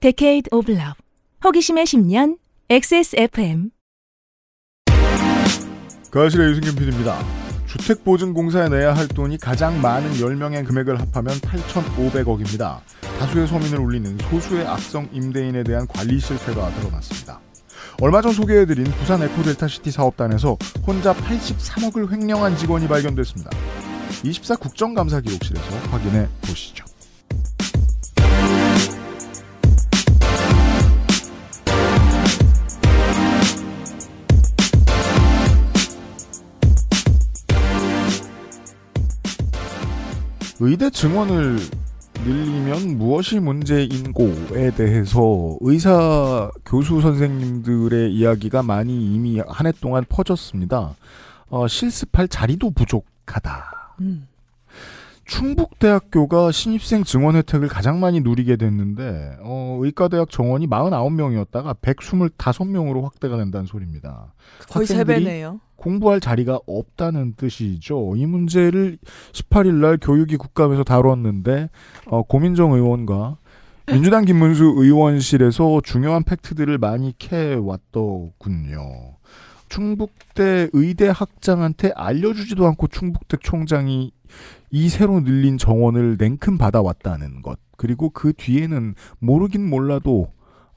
Decade of Love 호기심의 10년 XSFM 거실의 유승균 PD입니다. 주택보증공사에 내야 할 돈이 가장 많은 10명의 금액을 합하면 8,500억입니다. 다수의 서민을 울리는 소수의 악성 임대인에 대한 관리 실패가 드러났습니다. 얼마 전 소개해드린 부산 에코델타시티 사업단에서 혼자 83억을 횡령한 직원이 발견됐습니다. 24 국정감사 기록실에서 확인해 보시죠. 의대 증원을 늘리면 무엇이 문제인고에 대해서 의사 교수 선생님들의 이야기가 많이 이미 한 해 동안 퍼졌습니다. 어, 실습할 자리도 부족하다. 음. 충북대학교가 신입생 증원 혜택을 가장 많이 누리게 됐는데 어, 의과대학 정원이 49명이었다가 125명으로 확대가 된다는 소리입니다. 거의 3배네요. 공부할 자리가 없다는 뜻이죠. 이 문제를 18일 날 교육위 국감에서 다뤘는데 어, 고민정 의원과 민주당 김문수 의원실에서 중요한 팩트들을 많이 캐왔더군요. 충북대 의대 학장한테 알려주지도 않고 충북대 총장이 이 새로 늘린 정원을 냉큼 받아왔다는 것. 그리고 그 뒤에는 모르긴 몰라도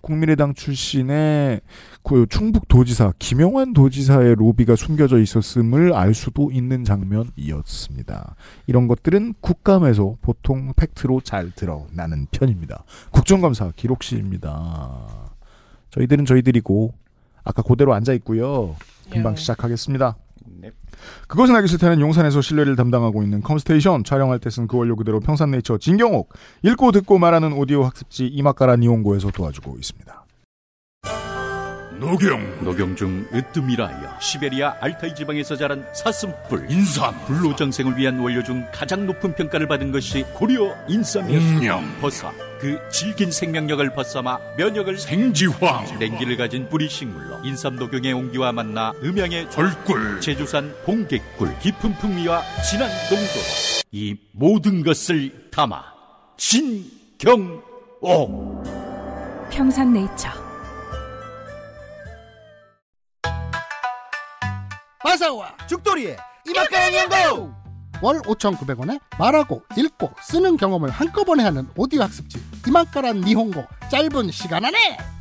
국민의당 출신의 그 충북 도지사 김영환 도지사의 로비가 숨겨져 있었음을 알 수도 있는 장면이었습니다. 이런 것들은 국감에서 보통 팩트로 잘 드러나는 편입니다. 국정감사 기록실입니다. 저희들은 저희들이고 아까 그대로 앉아 있고요. 금방 예. 시작하겠습니다. 그것은 알기 싫다는 용산에서 실뢰를 담당하고 있는 컴스테이션 촬영할 때 쓴 그 원료 그대로 평산네이처 진경옥 읽고 듣고 말하는 오디오 학습지 이마카라 니온고에서 도와주고 있습니다. 노경 노경중 으뜸이라여 시베리아 알타이 지방에서 자란 사슴뿔 인삼 불로장생을 위한 원료 중 가장 높은 평가를 받은 것이 고려 인삼이었습니다. 버섯 그 질긴 생명력을 벗삼아 면역을 생지황 냉기를 가진 뿌리 식물로 인삼도경의 온기와 만나 음양의 절꿀 제주산 봉개꿀 깊은 풍미와 진한 농도로 이 모든 것을 담아 진경옥 평산네이처 마사와 죽돌이의 이마카양 연구 월 5,900원에 말하고 읽고 쓰는 경험을 한꺼번에 하는 오디오 학습지 이만카란 니혼고 짧은 시간 안에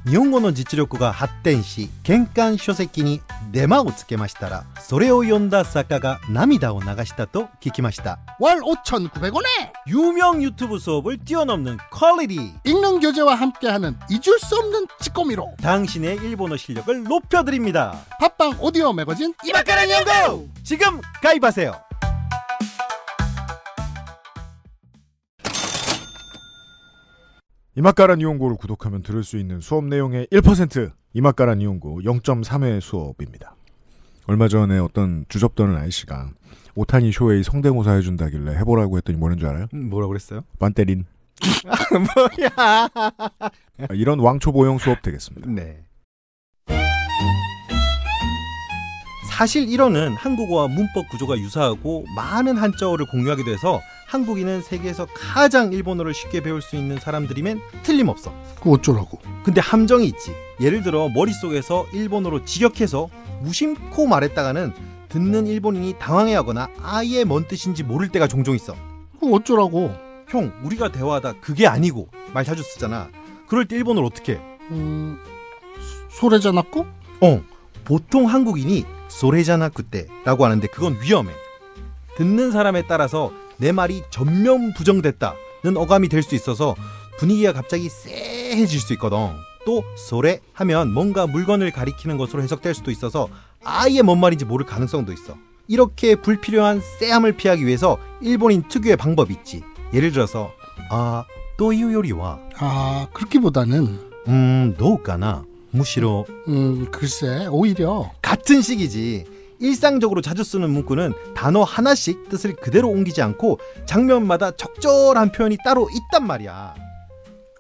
日本語の実力が発展し玄関書籍にデマをつけましたらそれを読んだ作家が涙を流したと聞きました월 5,900원에 유명 유튜브 수업을 뛰어넘는 퀄리티 읽는 교재와 함께하는 잊을 수 없는 직고미로 당신의 일본어 실력을 높여드립니다 팟빵 오디오 매거진 이마카란 연구 지금 가입하세요 이마까란 이용고를 구독하면 들을 수 있는 수업 내용의 1%이마까란 이용고 0.3회 수업입니다. 얼마 전에 어떤 주접던는 아이씨가 오타니 쇼웨이 성대모사 해준다길래 해보라고 했더니 뭐는 줄 알아요? 음, 뭐라고 그랬어요? 반때린. 뭐야. 이런 왕초보용 수업 되겠습니다. 네. 사실 1어는 한국어와 문법 구조가 유사하고 많은 한자어를 공유하게 돼서 한국인은 세계에서 가장 일본어를 쉽게 배울 수 있는 사람들이면 틀림없어. 그 어쩌라고? 근데 함정이 있지. 예를 들어 머릿속에서 일본어로 직역해서 무심코 말했다가는 듣는 일본인이 당황해하거나 아예 뭔 뜻인지 모를 때가 종종 있어. 그 어쩌라고? 형, 우리가 대화하다 그게 아니고 말 자주 쓰잖아. 그럴 때 일본어를 어떻게 음... 소레자나쿠? 어. 보통 한국인이 소레자나쿠 때라고 하는데 그건 위험해. 듣는 사람에 따라서 내 말이 전면 부정됐다는 어감이 될 수 있어서 분위기가 갑자기 쎄해질 수 있거든. 또 소래 하면 뭔가 물건을 가리키는 것으로 해석될 수도 있어서 아예 뭔 말인지 모를 가능성도 있어. 이렇게 불필요한 쎄함을 피하기 위해서 일본인 특유의 방법이 있지. 예를 들어서 아, 또 이 요리와 아, 그렇게보다는 음, 노우까나 무시로 음, 글쎄, 오히려 같은 식이지. 일상적으로 자주 쓰는 문구는 단어 하나씩 뜻을 그대로 옮기지 않고 장면마다 적절한 표현이 따로 있단 말이야.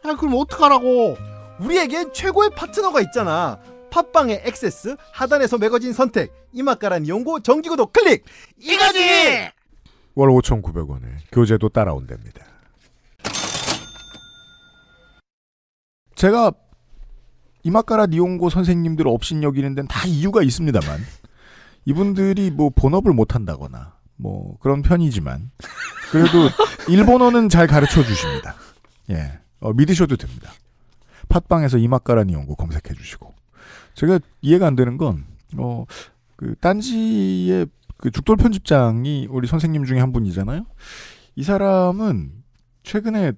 아, 그럼 어떡하라고? 우리에겐 최고의 파트너가 있잖아. 팟빵의 액세스, 하단에서 매거진 선택, 이마카란 연고 정기구독 클릭! 이거지! 월 5,900원에 교재도 따라온답니다. 제가 이마카라 니온고 선생님들 없인 여기는 데는 다 이유가 있습니다만 이분들이 뭐 본업을 못 한다거나 뭐 그런 편이지만 그래도 일본어는 잘 가르쳐 주십니다. 예, 어, 믿으셔도 됩니다. 팟빵에서 이마카라니 연구 검색해 주시고 제가 이해가 안 되는 건 어그 딴지의 그 죽돌 편집장이 우리 선생님 중에 한 분이잖아요. 이 사람은 최근에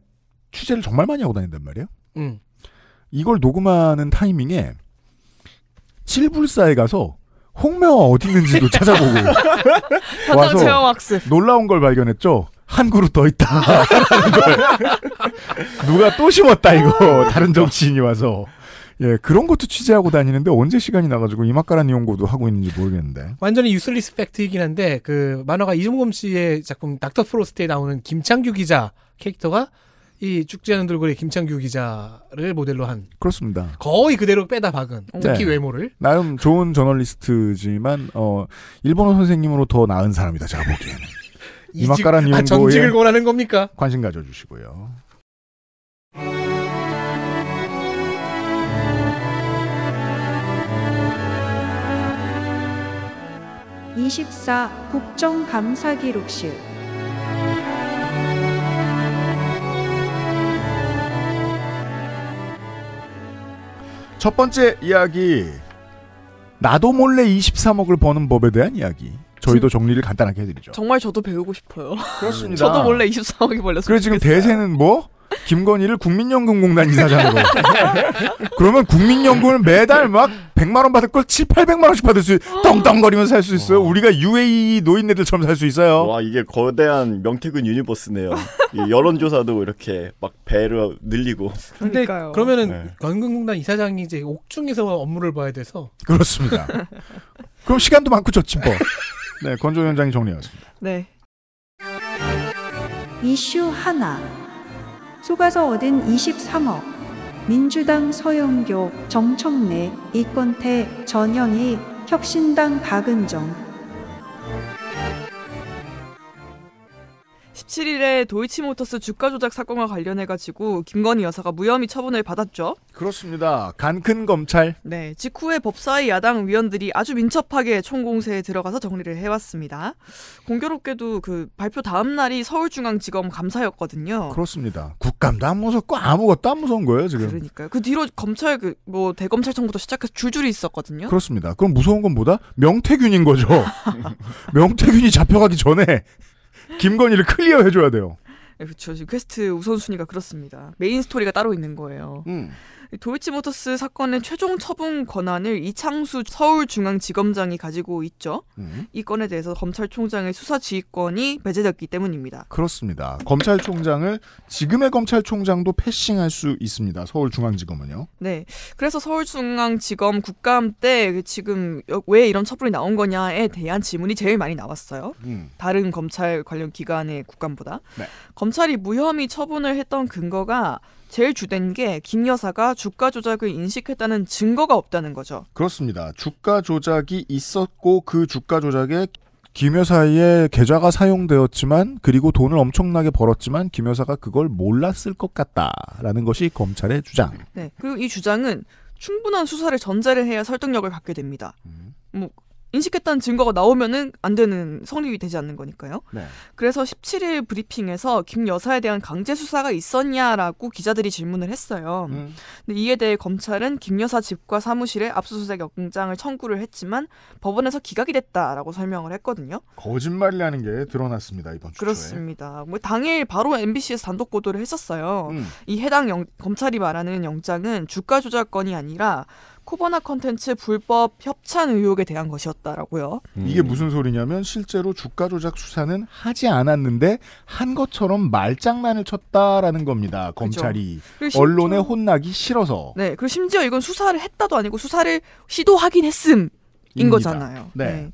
취재를 정말 많이 하고 다닌단 말이에요. 음. 이걸 녹음하는 타이밍에 칠불사에 가서 홍매화 어디 있는지도 찾아보고 와서 체험학습. 놀라운 걸 발견했죠. 한 그룹 더 있다. 누가 또 심었다 이거 다른 정치인이 와서 예 그런 것도 취재하고 다니는데 언제 시간이 나가지고 이막가란 이용고도 하고 있는지 모르겠는데 완전히 유슬리스 팩트이긴 한데 그 만화가 이종범 씨의 작품 닥터 프로스트에 나오는 김창규 기자 캐릭터가 이 죽지않은 돌고래 김창규 기자를 모델로 한 그렇습니다. 거의 그대로 빼다 박은 특히 네. 외모를 나름 좋은 저널리스트지만 어 일본어 선생님으로 더 나은 사람이다 제가 보기에는 이막가란 이용고 아, 전직을 권하는 겁니까? 관심 가져주시고요. (24) 국정감사기록실 첫 번째 이야기 나도 몰래 23억을 버는 법에 대한 이야기. 저희도 정리를 간단하게 해드리죠. 정말 저도 배우고 싶어요. 그렇습니다. 저도 몰래 24억이 벌렸어요. 그래 지금 대세는 뭐 김건희를 국민연금공단 이사장으로. 그러면 국민연금을 매달 막 100만 원 받을 걸 7, 800만 원씩 받을 수 떵떵거리면서 살 수 있어요. 우리가 UAE 노인네들처럼 살 수 있어요. 와 이게 거대한 명태균 유니버스네요. 여론조사도 이렇게 막 배를 늘리고. 근데 그러면은 네. 연금공단 이사장이 이제 옥중에서 업무를 봐야 돼서. 그렇습니다. 그럼 시간도 많고 좋지 뭐. 네, 건조 현장이 정리했습니다. 네. 이슈 하나. 속아서 얻은 23억, 민주당 서영교, 정청래, 이권태, 전영희 혁신당 박은정, 17일에 도이치모터스 주가 조작 사건과 관련해 가지고 김건희 여사가 무혐의 처분을 받았죠. 그렇습니다. 간큰 검찰. 네, 직후에 법사위 야당 위원들이 아주 민첩하게 총공세에 들어가서 정리를 해왔습니다. 공교롭게도 그 발표 다음 날이 서울중앙지검 감사였거든요. 그렇습니다. 국감도 안 무섭고 아무것도 안 무서운 거예요 지금. 그러니까그 뒤로 검찰 그뭐 대검찰청부터 시작해서 줄줄이 있었거든요. 그렇습니다. 그럼 무서운 건 뭐다? 명태균인 거죠. 명태균이 잡혀가기 전에. 김건희를 클리어 해줘야 돼요. 그렇죠. 퀘스트 우선순위가 그렇습니다. 메인 스토리가 따로 있는 거예요. 음. 도이치모터스 사건의 최종 처분 권한을 이창수 서울중앙지검장이 가지고 있죠. 음. 이 건에 대해서 검찰총장의 수사 지휘권이 배제됐기 때문입니다. 그렇습니다. 검찰총장을 지금의 검찰총장도 패싱할 수 있습니다. 서울중앙지검은요. 네. 그래서 서울중앙지검 국감 때 지금 왜 이런 처분이 나온 거냐에 대한 질문이 제일 많이 나왔어요. 음. 다른 검찰 관련 기관의 국감보다. 네. 검찰이 무혐의 처분을 했던 근거가 제일 주된 게 김 여사가 주가 조작을 인식했다는 증거가 없다는 거죠. 그렇습니다. 주가 조작이 있었고 그 주가 조작에 김 여사의 계좌가 사용되었지만 그리고 돈을 엄청나게 벌었지만 김 여사가 그걸 몰랐을 것 같다라는 것이 검찰의 주장. 네. 그리고 이 주장은 충분한 수사를 전제를 해야 설득력을 갖게 됩니다. 음. 뭐 인식했다는 증거가 나오면은 안 되는 성립이 되지 않는 거니까요. 네. 그래서 17일 브리핑에서 김 여사에 대한 강제 수사가 있었냐라고 기자들이 질문을 했어요. 음. 근데 이에 대해 검찰은 김 여사 집과 사무실에 압수수색 영장을 청구를 했지만 법원에서 기각이 됐다라고 설명을 했거든요. 거짓말이라는 게 드러났습니다 이번 주 그렇습니다. 뭐 당일 바로 MBC에서 단독 보도를 했었어요. 음. 이 해당 영, 검찰이 말하는 영장은 주가 조작건이 아니라 코바나 컨텐츠 불법 협찬 의혹에 대한 것이었다라고요. 음. 이게 무슨 소리냐면 실제로 주가 조작 수사는 하지 않았는데 한 것처럼 말장난을 쳤다라는 겁니다. 검찰이 그렇죠. 언론에 혼나기 싫어서. 네, 그리고 심지어 이건 수사를 했다도 아니고 수사를 시도하긴 했음인 거잖아요. 네. 네.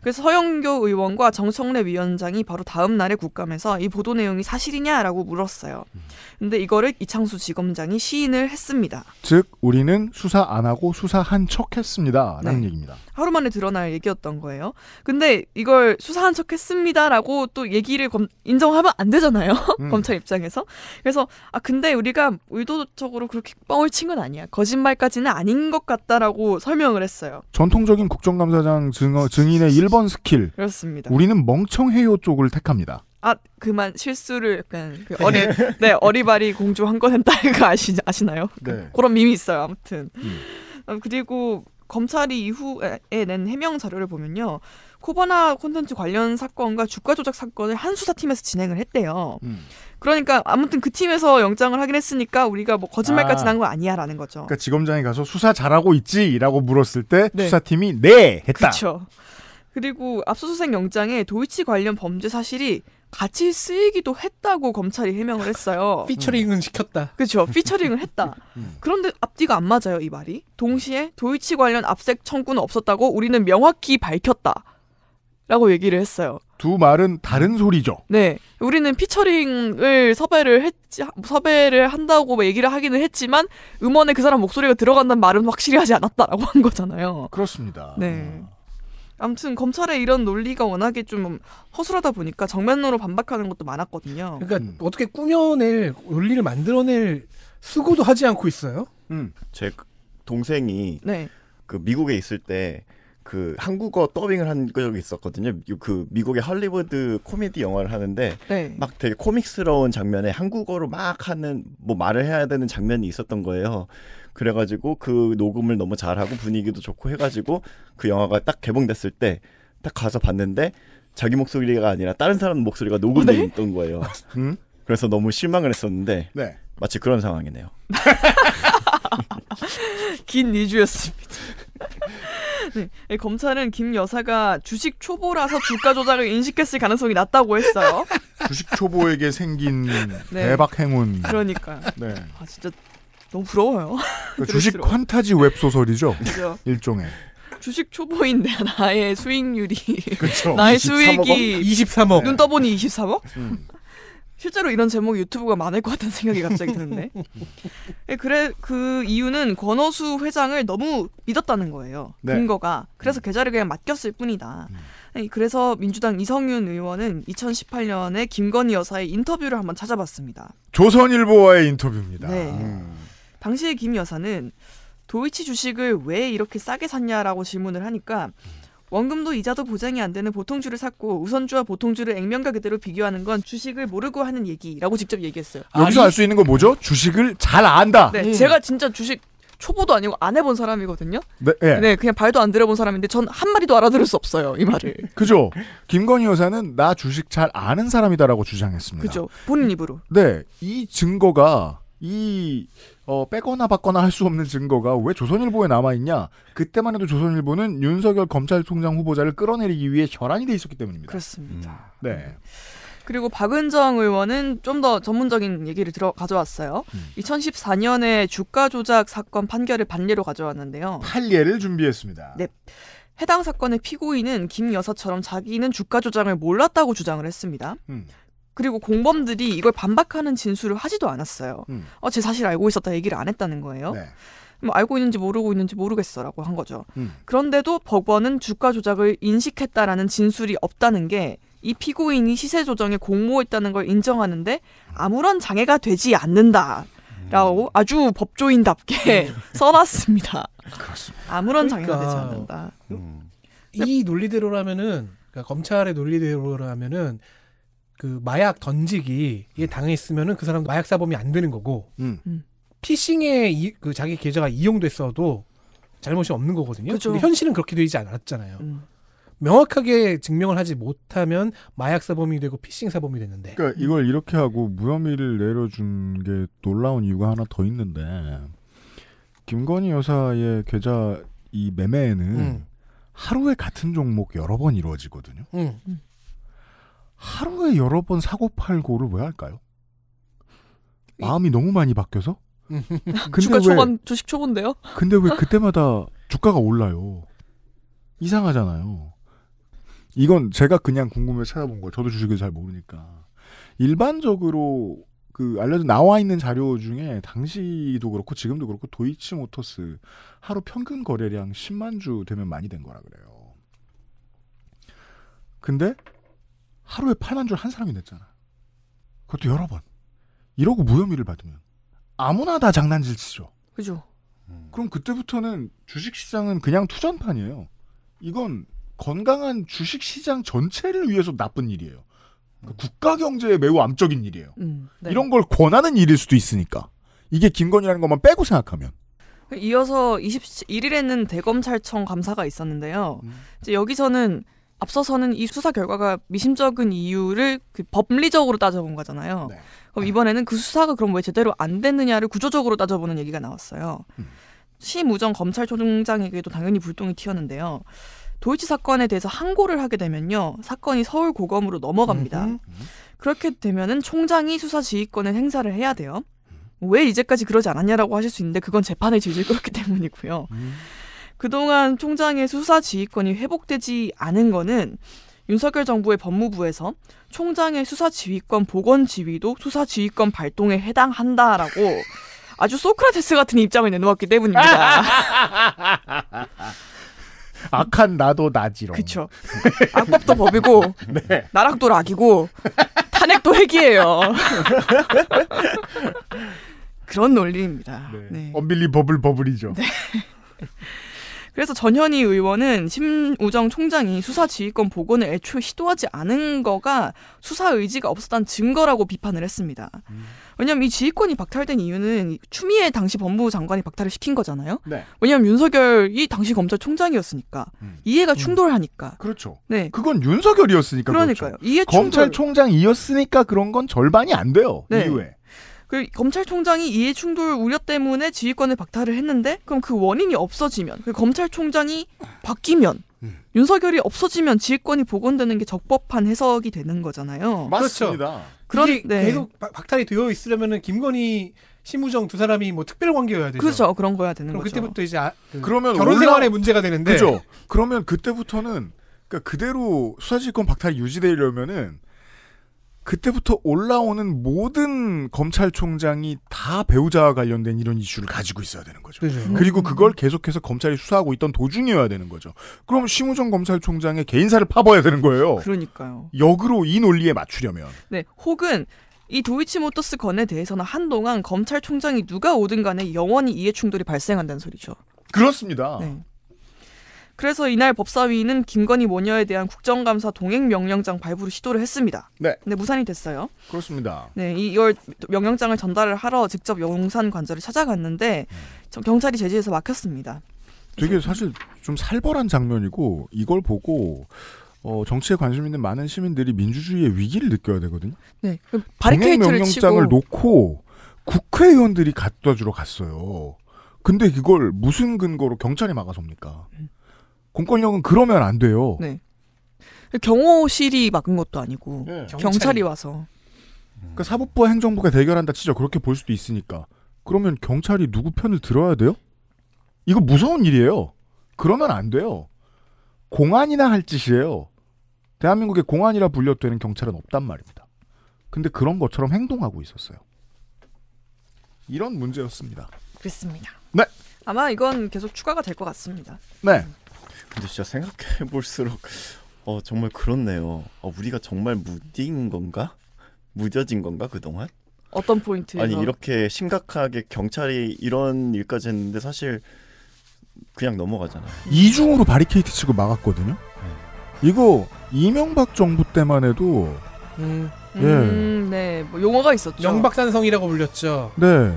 그래서 서영교 의원과 정청래 위원장이 바로 다음 날에 국감에서 이 보도 내용이 사실이냐라고 물었어요. 근데 이거를 이창수 지검장이 시인을 했습니다. 즉 우리는 수사 안 하고 수사한 척했습니다라는 네. 얘기입니다. 하루 만에 드러날 얘기였던 거예요. 근데 이걸 수사한 척 했습니다라고 또 얘기를 검, 인정하면 안 되잖아요. 음. 검찰 입장에서. 그래서 아 근데 우리가 의도적으로 그렇게 뻥을 친 건 아니야. 거짓말까지는 아닌 것 같다라고 설명을 했어요. 전통적인 국정감사장 증어, 증인의 1번 스킬. 그렇습니다. 우리는 멍청해요 쪽을 택합니다. 아 그만 실수를 약간 그 네. 어리 네 어리바리 공주 한건 했다 이거 아시 아시나요? 네. 그런 밈이 있어요. 아무튼 음. 아, 그리고 검찰이 이후에 낸 해명 자료를 보면요. 코바나 콘텐츠 관련 사건과 주가 조작 사건을 한 수사팀에서 진행을 했대요. 음. 그러니까 아무튼 그 팀에서 영장을 하긴 했으니까 우리가 뭐 거짓말까지 아, 한거 아니야라는 거죠. 그러니까 지검장이 가서 수사 잘하고 있지라고 물었을 때 네. 수사팀이 네 했다. 그렇죠. 그리고 압수수색 영장에 도이치 관련 범죄 사실이 같이 쓰이기도 했다고 검찰이 해명을 했어요. 피처링은 시켰다. 그렇죠. 피처링을 했다. 음. 그런데 앞뒤가 안 맞아요, 이 말이. 동시에 도이치 관련 압색 청구는 없었다고 우리는 명확히 밝혔다. 라고 얘기를 했어요. 두 말은 다른 소리죠. 네. 우리는 피처링을 섭외를 했지, 섭외를 한다고 뭐 얘기를 하기는 했지만, 음원에 그 사람 목소리가 들어간다는 말은 확실히 하지 않았다라고 한 거잖아요. 그렇습니다. 네. 음. 아무튼 검찰의 이런 논리가 워낙에 좀 허술하다 보니까 정면으로 반박하는 것도 많았거든요. 그러니까 음. 어떻게 꾸며낼 논리를 만들어낼 수고도 하지 않고 있어요. 음. 제 동생이 네. 그 미국에 있을 때. 그 한국어 더빙을 한 적이 있었거든요. 그 미국의 할리우드 코미디 영화를 하는데 네. 막 되게 코믹스러운 장면에 한국어로 막 하는 뭐 말을 해야 되는 장면이 있었던 거예요. 그래가지고 그 녹음을 너무 잘하고 분위기도 좋고 해가지고 그 영화가 딱 개봉됐을 때 딱 가서 봤는데 자기 목소리가 아니라 다른 사람 목소리가 녹음돼 네? 있던 거예요. 음? 그래서 너무 실망을 했었는데 네. 마치 그런 상황이네요. 긴 리주였습니다. 네, 검찰은 김 여사가 주식 초보라서 주가 조작을 인식했을 가능성이 낮다고 했어요. 주식 초보에게 생긴 네. 대박 행운. 그러니까. 네. 아 진짜 너무 부러워요. 그러니까 주식 환타지 웹 소설이죠. 일종의. 주식 초보인데 나의 수익률이 그렇 나의 23억? 수익이 23억 눈 떠보니 23억? 음. 실제로 이런 제목 유튜브가 많을 것 같은 생각이 갑자기 드는데 예, 그래 그 이유는 권호수 회장을 너무 믿었다는 거예요 네. 근거가 그래서 음. 계좌를 그냥 맡겼을 뿐이다 음. 그래서 민주당 이성윤 의원은 2018년에 김건희 여사의 인터뷰를 한번 찾아봤습니다 조선일보와의 인터뷰입니다 네. 음. 당시에 김 여사는 도이치 주식을 왜 이렇게 싸게 샀냐라고 질문을 하니까 원금도 이자도 보장이 안 되는 보통주를 샀고 우선주와 보통주를 액면가 그대로 비교하는 건 주식을 모르고 하는 얘기라고 직접 얘기했어요. 여기서 알 수 있는 건 뭐죠? 주식을 잘 안다. 네, 음. 제가 진짜 주식 초보도 아니고 안 해본 사람이거든요. 네, 예. 네 그냥 발도 안 들어본 사람인데 전 한마리도 알아들을 수 없어요 이 말을. 그죠. 김건희 여사는 나 주식 잘 아는 사람이다라고 주장했습니다. 그죠. 본인 입으로. 네, 이 증거가 이 어, 빼거나 받거나 할 수 없는 증거가 왜 조선일보에 남아있냐? 그때만 해도 조선일보는 윤석열 검찰총장 후보자를 끌어내리기 위해 혈안이 돼 있었기 때문입니다. 그렇습니다. 음. 네. 그리고 박은정 의원은 좀 더 전문적인 얘기를 들어 가져왔어요. 음. 2014년에 주가 조작 사건 판결을 반례로 가져왔는데요. 판례를 준비했습니다. 네. 해당 사건의 피고인은 김여사처럼 자기는 주가 조작을 몰랐다고 주장을 했습니다. 음. 그리고 공범들이 이걸 반박하는 진술을 하지도 않았어요. 음. 어, 제 사실 알고 있었다 얘기를 안 했다는 거예요. 네. 뭐 알고 있는지 모르고 있는지 모르겠어라고 한 거죠. 음. 그런데도 법원은 주가 조작을 인식했다라는 진술이 없다는 게 이 피고인이 시세 조정에 공모했다는 걸 인정하는데 아무런 장애가 되지 않는다. 라고 음. 아주 법조인답게 써놨습니다. 그렇습니다. 아무런 그러니까, 장애가 되지 않는다. 음. 이 논리대로라면은 그러니까 검찰의 논리대로라면은 그 마약 던지기에 음. 당했으면은 그 사람도 마약 사범이 안 되는 거고 음. 음. 피싱에 이, 그 자기 계좌가 이용됐어도 잘못이 없는 거거든요. 그쵸. 근데 현실은 그렇게 되지 않았잖아요. 음. 명확하게 증명을 하지 못하면 마약 사범이 되고 피싱 사범이 됐는데. 그러니까 이걸 이렇게 하고 무혐의를 내려준 게 놀라운 이유가 하나 더 있는데 김건희 여사의 계좌 이 매매에는 음. 하루에 같은 종목 여러 번 이루어지거든요. 음. 음. 하루에 여러 번 사고 팔고를 왜 할까요? 마음이 너무 많이 바뀌어서? 근데 주가 왜, 초반 주식 초본데요? 근데 왜 그때마다 주가가 올라요? 이상하잖아요. 이건 제가 그냥 궁금해 찾아본 거예요. 저도 주식을 잘 모르니까. 일반적으로 그 알려져 나와 있는 자료 중에 당시도 그렇고 지금도 그렇고 도이치 모터스 하루 평균 거래량 10만 주 되면 많이 된 거라 그래요. 근데 하루에 8만 줄 한 사람이 냈잖아. 그것도 여러 번. 이러고 무혐의를 받으면 아무나 다 장난질 치죠. 그죠. 음. 그럼 그때부터는 주식시장은 그냥 투전판이에요. 이건 건강한 주식시장 전체를 위해서 나쁜 일이에요. 그러니까 음. 국가 경제에 매우 암적인 일이에요. 음, 네. 이런 걸 권하는 일일 수도 있으니까. 이게 김건희라는 것만 빼고 생각하면. 이어서 21일에는 대검찰청 감사가 있었는데요. 음. 이제 여기서는 앞서서는 이 수사 결과가 미심쩍은 이유를 그 법리적으로 따져본 거잖아요. 네. 그럼 네. 이번에는 그 수사가 그럼 왜 제대로 안 됐느냐를 구조적으로 따져보는 얘기가 나왔어요. 음. 시무정 검찰총장에게도 당연히 불똥이 튀었는데요. 도이치 사건에 대해서 항고를 하게 되면요. 사건이 서울 고검으로 넘어갑니다. 음. 음. 그렇게 되면은 총장이 수사 지휘권을 행사를 해야 돼요. 왜 이제까지 그러지 않았냐라고 하실 수 있는데 그건 재판에 질질 끌었기 때문이고요. 음. 그동안 총장의 수사 지휘권이 회복되지 않은 것은 윤석열 정부의 법무부에서 총장의 수사 지휘권 복원 지위도 수사 지휘권 발동에 해당한다라고 아주 소크라테스 같은 입장을 내놓았기 때문입니다. 악한 나도 나지롱. 그쵸. 악법도 법이고, 네. 나락도 락이고, 탄핵도 핵이에요. 그런 논리입니다. 네. 네. 언빌리 버블 버블이죠. 네. 그래서 전현희 의원은 심우정 총장이 수사 지휘권 복원을 애초에 시도하지 않은 거가 수사 의지가 없었다는 증거라고 비판을 했습니다. 음. 왜냐하면 이 지휘권이 박탈된 이유는 추미애 당시 법무부 장관이 박탈을 시킨 거잖아요. 네. 왜냐하면 윤석열이 당시 검찰총장이었으니까 음. 이해가 음. 충돌하니까. 음. 그렇죠. 네. 그건 윤석열이었으니까. 그렇죠. 그러니까요. 그렇죠. 이해 충돌. 검찰총장이었으니까 그런 건 절반이 안 돼요. 네. 이후에. 그 검찰총장이 이해 충돌 우려 때문에 지휘권을 박탈을 했는데 그럼 그 원인이 없어지면 그 검찰총장이 바뀌면 음. 윤석열이 없어지면 지휘권이 복원되는 게 적법한 해석이 되는 거잖아요. 맞습니다. 그렇죠. 그런 네. 계속 박탈이 되어 있으려면은 김건희 심우정 두 사람이 뭐 특별 관계여야 되죠. 그렇죠. 그런 거야 되는 그럼 거죠. 그때부터 이제 아, 그 그러면 결혼 생활의 문제가 되는데. 그죠. 그러면 그때부터는 그러니까 그대로 수사지휘권 박탈이 유지되려면은 그때부터 올라오는 모든 검찰총장이 다 배우자와 관련된 이런 이슈를 가지고 있어야 되는 거죠. 그렇죠. 그리고 음. 그걸 계속해서 검찰이 수사하고 있던 도중이어야 되는 거죠. 그럼 심우정 검찰총장의 개인사를 파봐야 되는 거예요. 그러니까요. 역으로 이 논리에 맞추려면. 네, 혹은 이 도이치모터스 건에 대해서는 한동안 검찰총장이 누가 오든 간에 영원히 이해 충돌이 발생한다는 소리죠. 그렇습니다. 네. 그래서 이날 법사위는 김건희 모녀에 대한 국정감사 동행 명령장 발부를 시도를 했습니다. 네. 근데 무산이 됐어요. 그렇습니다. 네, 이걸 명령장을 전달을 하러 직접 용산 관저를 찾아갔는데 음. 경찰이 제지해서 막혔습니다. 되게 사실 좀 살벌한 장면이고 이걸 보고 어, 정치에 관심 있는 많은 시민들이 민주주의의 위기를 느껴야 되거든요. 네, 바리케이트를 치고 놓고 국회의원들이 갖다 주러 갔어요. 근데 그걸 무슨 근거로 경찰이 막아섭니까? 음. 공권력은 그러면 안 돼요. 네. 경호실이 막은 것도 아니고 네. 경찰이, 경찰이 와서. 그러니까 사법부와 행정부가 대결한다 치죠. 그렇게 볼 수도 있으니까. 그러면 경찰이 누구 편을 들어야 돼요? 이거 무서운 일이에요. 그러면 안 돼요. 공안이나 할 짓이에요. 대한민국의 공안이라 불렸되는 경찰은 없단 말입니다. 근데 그런 것처럼 행동하고 있었어요. 이런 문제였습니다. 그렇습니다. 네. 아마 이건 계속 추가가 될 것 같습니다. 네. 음. 근데 진짜 생각해 볼수록 어 정말 그렇네요. 어, 우리가 정말 무딘 건가? 무뎌진 건가 그동안? 어떤 포인트 아니 이렇게 심각하게 경찰이 이런 일까지 했는데 사실 그냥 넘어가잖아요. 이중으로 바리케이트 치고 막았거든요. 네. 이거 이명박 정부 때만 해도 음. 예. 음, 네. 뭐 용어가 있었죠. 영박산성이라고 불렸죠. 네.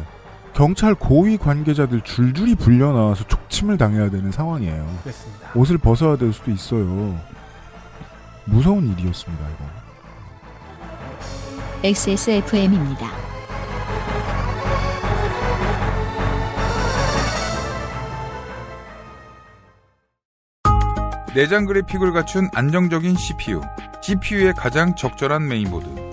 경찰 고위 관계자들 줄줄이 불려 나와서 촉침을 당해야 되는 상황이에요. 그렇습니다. 옷을 벗어야 될 수도 있어요. 무서운 일이었습니다, 이거. XSFM입니다. 내장 그래픽을 갖춘 안정적인 CPU. CPU의 가장 적절한 메인보드.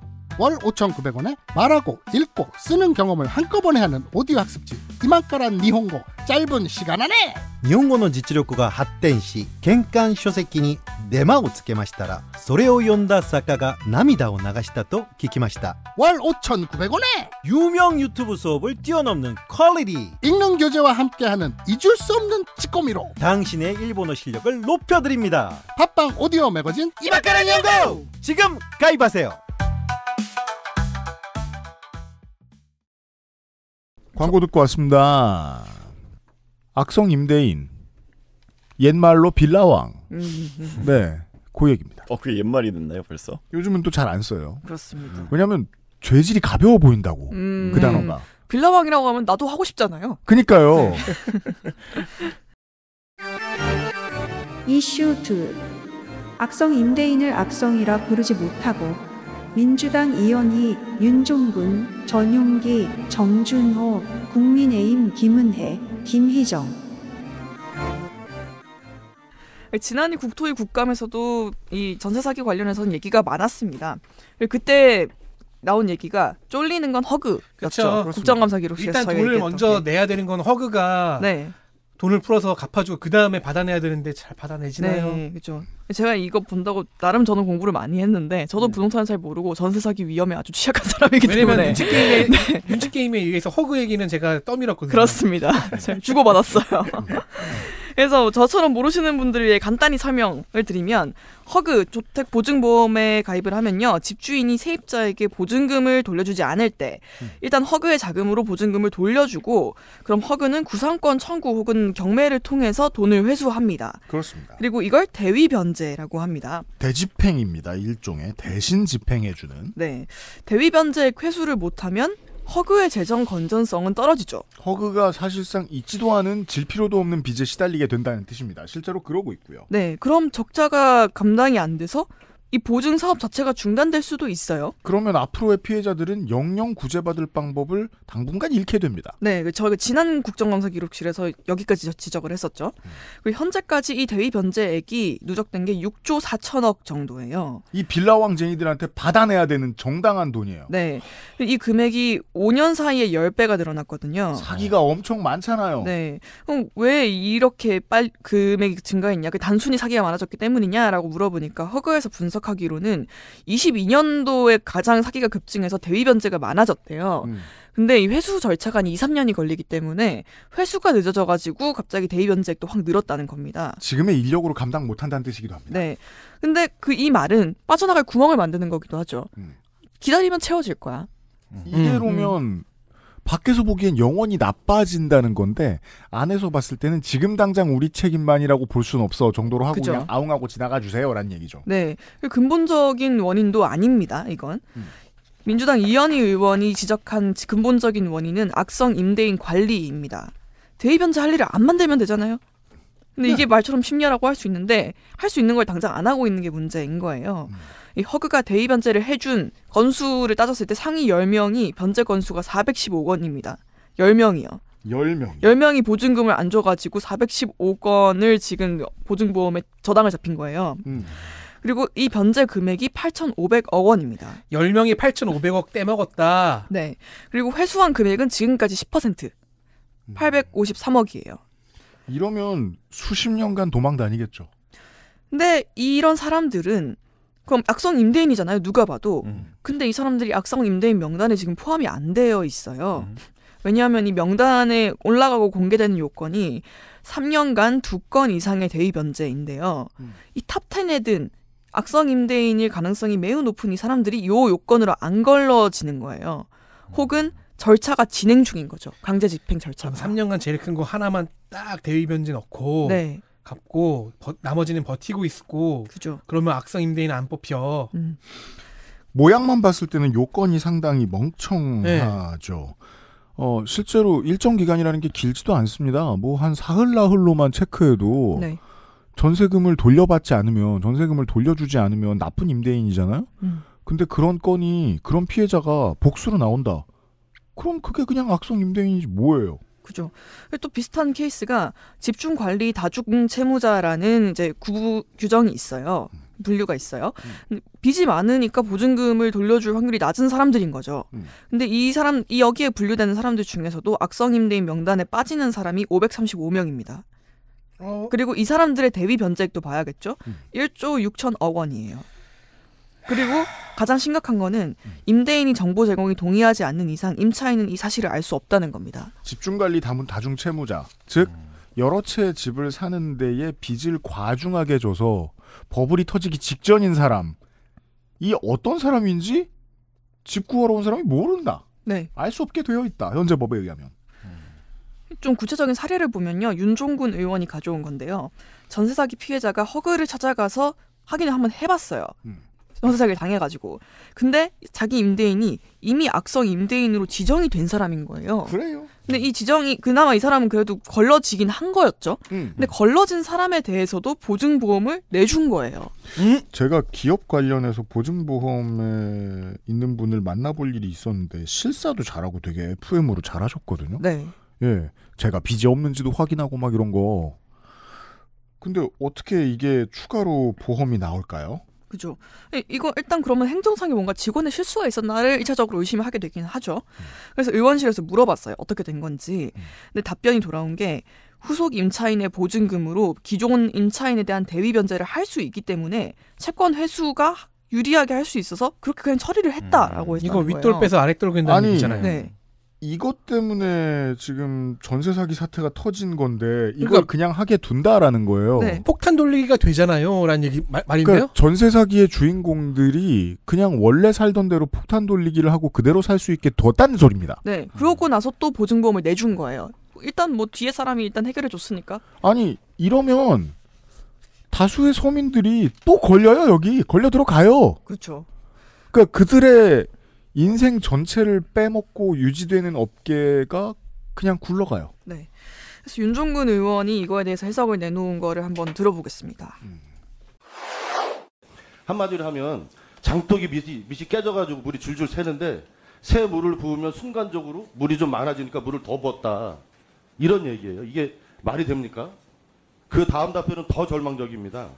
월 5,900원에 말하고 읽고 쓰는 경험을 한꺼번에 하는 오디오 학습지 이만가란 니혼고 짧은 시간 안에 日本語の実이が発展し玄関書籍にデマをつけましたらそれを読んだ作家が涙を流したと聞きました월 5,900원에 유명 유튜브 수업을 뛰어넘는 퀄리티 읽는 교재와 함께하는 잊을 수 없는 찌꺼미로 당신의 일본어 실력을 높여드립니다 팟빵 오디오 매거진 이만가란 연구 지금 가입하세요 광고 듣고 왔습니다. 악성 임대인. 옛말로 빌라왕. 음. 네. 그얘입니다 어, 그게 옛말이 됐나요, 벌써? 요즘은 또 잘 안 써요. 그렇습니다. 왜냐면, 죄질이 가벼워 보인다고. 음, 그 음. 단어가. 빌라왕이라고 하면 나도 하고 싶잖아요. 그니까요. 네. 이슈 2. 악성 임대인을 악성이라 부르지 못하고 민주당 이현희, 윤종군, 전용기, 정준호, 국민의힘 김은혜, 김희정. 지난해 국토위 국감에서도 이 전세 사기 관련해서는 얘기가 많았습니다. 그때 나온 얘기가 쫄리는 건 허그였죠. 그쵸. 국정감사 기록실에서 일단 돈을 먼저 게. 내야 되는 건 허그가 네. 돈을 풀어서 갚아주고 그 다음에 받아내야 되는데 잘 받아내지나요? 네, 그렇죠. 제가 이거 본다고 나름 저는 공부를 많이 했는데 저도 네. 부동산잘 모르고 전세 사기 위험에 아주 취약한 사람이기 때문에 왜냐면 눈치 게임에 네. 눈치 게임에 의해서 허그 얘기는 제가 떠밀었거든요. 그렇습니다. 주고 받았어요. 네. 그래서 저처럼 모르시는 분들을 위해 간단히 설명을 드리면 허그 주택 보증보험에 가입을 하면요 집주인이 세입자에게 보증금을 돌려주지 않을 때 일단 허그의 자금으로 보증금을 돌려주고 그럼 허그는 구상권 청구 혹은 경매를 통해서 돈을 회수합니다. 그렇습니다. 그리고 이걸 대위 변제라고 합니다. 대집행입니다. 일종의 대신 집행해주는. 네, 대위 변제 회수를 못하면 허그의 재정 건전성은 떨어지죠. 허그가 사실상 있지도 않은 질 필요도 없는 빚에 시달리게 된다는 뜻입니다. 실제로 그러고 있고요. 네, 그럼 적자가 감당이 안 돼서 이 보증 사업 자체가 중단될 수도 있어요. 그러면 앞으로의 피해자들은 영영 구제받을 방법을 당분간 잃게 됩니다. 네, 그 저희가 지난 국정감사 기록실에서 여기까지 지적을 했었죠. 음. 그리고 현재까지 이 대위 변제액이 누적된 게 6조 4천억 정도예요. 이 빌라 왕쟁이들한테 받아내야 되는 정당한 돈이에요. 네, 이 금액이 5년 사이에 10배가 늘어났거든요. 사기가 엄청 많잖아요. 네, 그럼 왜 이렇게 빨 금액이 증가했냐? 그 단순히 사기가 많아졌기 때문이냐라고 물어보니까 허그에서 분석 분석하기로는 22년도에 가장 사기가 급증해서 대위 변제가 많아졌대요. 음. 근데 이 회수 절차가 한 2, 3년이 걸리기 때문에 회수가 늦어져 가지고 갑자기 대위 변제액도 확 늘었다는 겁니다. 지금의 인력으로 감당 못 한다는 뜻이기도 합니다. 네. 근데 그 이 말은 빠져나갈 구멍을 만드는 거기도 하죠. 음. 기다리면 채워질 거야. 이대로면 음. 밖에서 보기엔 영원히 나빠진다는 건데 안에서 봤을 때는 지금 당장 우리 책임만이라고 볼 수는 없어 정도로 하고 그쵸? 그냥 아웅하고 지나가 주세요라는 얘기죠. 네, 그 근본적인 원인도 아닙니다. 이건 음. 민주당 이현희 의원이 지적한 근본적인 원인은 악성 임대인 관리입니다. 대입연차 할 일을 안 만들면 되잖아요. 근데 네. 이게 말처럼 심리라고 할 수 있는데 할 수 있는 걸 당장 안 하고 있는 게 문제인 거예요. 음. 이 허그가 대의 변제를 해준 건수를 따졌을 때 상위 10명이 변제 건수가 415억 원입니다. 10명이요. 10명. 10명이 보증금을 안 줘가지고 415억 원을 지금 보증보험에 저당을 잡힌 거예요. 음. 그리고 이 변제 금액이 8,500억 원입니다. 10명이 8,500억 떼먹었다. 네. 그리고 회수한 금액은 지금까지 10%. 853억이에요. 음. 이러면 수십 년간 도망 다니겠죠. 근데 이런 사람들은 그럼 악성 임대인이잖아요. 누가 봐도. 음. 근데 이 사람들이 악성 임대인 명단에 지금 포함이 안 되어 있어요. 음. 왜냐하면 이 명단에 올라가고 공개되는 요건이 3년간 두 건 이상의 대위 변제인데요. 음. 이탑 10에 든 악성 임대인일 가능성이 매우 높은 이 사람들이 요 요건으로 안 걸러지는 거예요. 음. 혹은 절차가 진행 중인 거죠. 강제 집행 절차가. 3년간 제일 큰 거 하나만 딱 대위 변제 넣고 네. 갚고 버, 나머지는 버티고 있고 그죠. 그러면 악성 임대인 안 뽑혀. 음. 모양만 봤을 때는 요건이 상당히 멍청하죠. 네. 어, 실제로 일정 기간이라는 게 길지도 않습니다. 뭐 한 사흘 나흘로만 체크해도 네. 전세금을 돌려받지 않으면 전세금을 돌려주지 않으면 나쁜 임대인이잖아요. 음. 근데 그런 건이 그런 피해자가 복수로 나온다. 그럼 그게 그냥 악성 임대인이지 뭐예요? 그죠. 또 비슷한 케이스가 집중 관리 다중 채무자라는 이제 구부 규정이 있어요. 음. 분류가 있어요. 음. 빚이 많으니까 보증금을 돌려줄 확률이 낮은 사람들인 거죠. 음. 근데 이 사람 이 여기에 분류되는 사람들 중에서도 악성 임대인 명단에 빠지는 사람이 535명입니다. 어. 그리고 이 사람들의 대위 변제액도 봐야겠죠. 음. 1조 6천억 원이에요. 그리고 가장 심각한 거는 임대인이 정보 제공이 동의하지 않는 이상 임차인은 이 사실을 알 수 없다는 겁니다. 집중관리 다문 다중 채무자, 즉 여러 채의 집을 사는 데에 빚을 과중하게 줘서 버블이 터지기 직전인 사람, 이 어떤 사람인지 집 구하러 온 사람이 모른다. 네. 알 수 없게 되어 있다. 현재 법에 의하면. 좀 구체적인 사례를 보면요. 윤종군 의원이 가져온 건데요. 전세 사기 피해자가 허그를 찾아가서 확인을 한번 해봤어요. 음. 성사사기를 당해가지고. 근데 자기 임대인이 이미 악성 임대인으로 지정이 된 사람인 거예요. 그래요. 근데 이 지정이 그나마 이 사람은 그래도 걸러지긴 한 거였죠. 음. 근데 걸러진 사람에 대해서도 보증보험을 내준 거예요. 음? 제가 기업 관련해서 보증보험에 있는 분을 만나볼 일이 있었는데 실사도 잘하고 되게 FM으로 잘하셨거든요. 네. 예, 제가 빚이 없는지도 확인하고 막 이런 거. 근데 어떻게 이게 추가로 보험이 나올까요? 그죠. 예, 이거 일단 그러면 행정상에 뭔가 직원의 실수가 있었나를 일차적으로 의심을 하게 되긴 하죠. 음. 그래서 의원실에서 물어봤어요. 어떻게 된 건지. 음. 근데 답변이 돌아온 게 후속 임차인의 보증금으로 기존 임차인에 대한 대위 변제를 할 수 있기 때문에 채권 회수가 유리하게 할 수 있어서 그렇게 그냥 처리를 했다라고 음. 했어요. 이거 윗돌 빼서 아랫돌 긋는 얘기잖아요. 네. 이것 때문에 지금 전세 사기 사태가 터진 건데 이걸 그러니까, 그냥 하게 둔다라는 거예요. 네. 폭탄 돌리기가 되잖아요라는 얘기 말, 말인데요. 그러니까 전세 사기의 주인공들이 그냥 원래 살던 대로 폭탄 돌리기를 하고 그대로 살 수 있게 뒀다는 소리입니다. 네. 그러고 나서 또 보증보험을 내준 거예요. 일단 뭐 뒤에 사람이 일단 해결해 줬으니까. 아니 이러면 다수의 서민들이 또 걸려요 여기 걸려 들어가요. 그렇죠. 그러니까 그들의 인생 전체를 빼먹고 유지되는 업계가 그냥 굴러가요. 네. 그래서 윤종근 의원이 이거에 대해서 해석을 내놓은 거를 한번 들어보겠습니다. 음. 한마디로 하면 장독이 밑이, 밑이 깨져가지고 물이 줄줄 새는데 새 물을 부으면 순간적으로 물이 좀 많아지니까 물을 더 부었다. 이런 얘기예요. 이게 말이 됩니까? 그 다음 답변은 더 절망적입니다.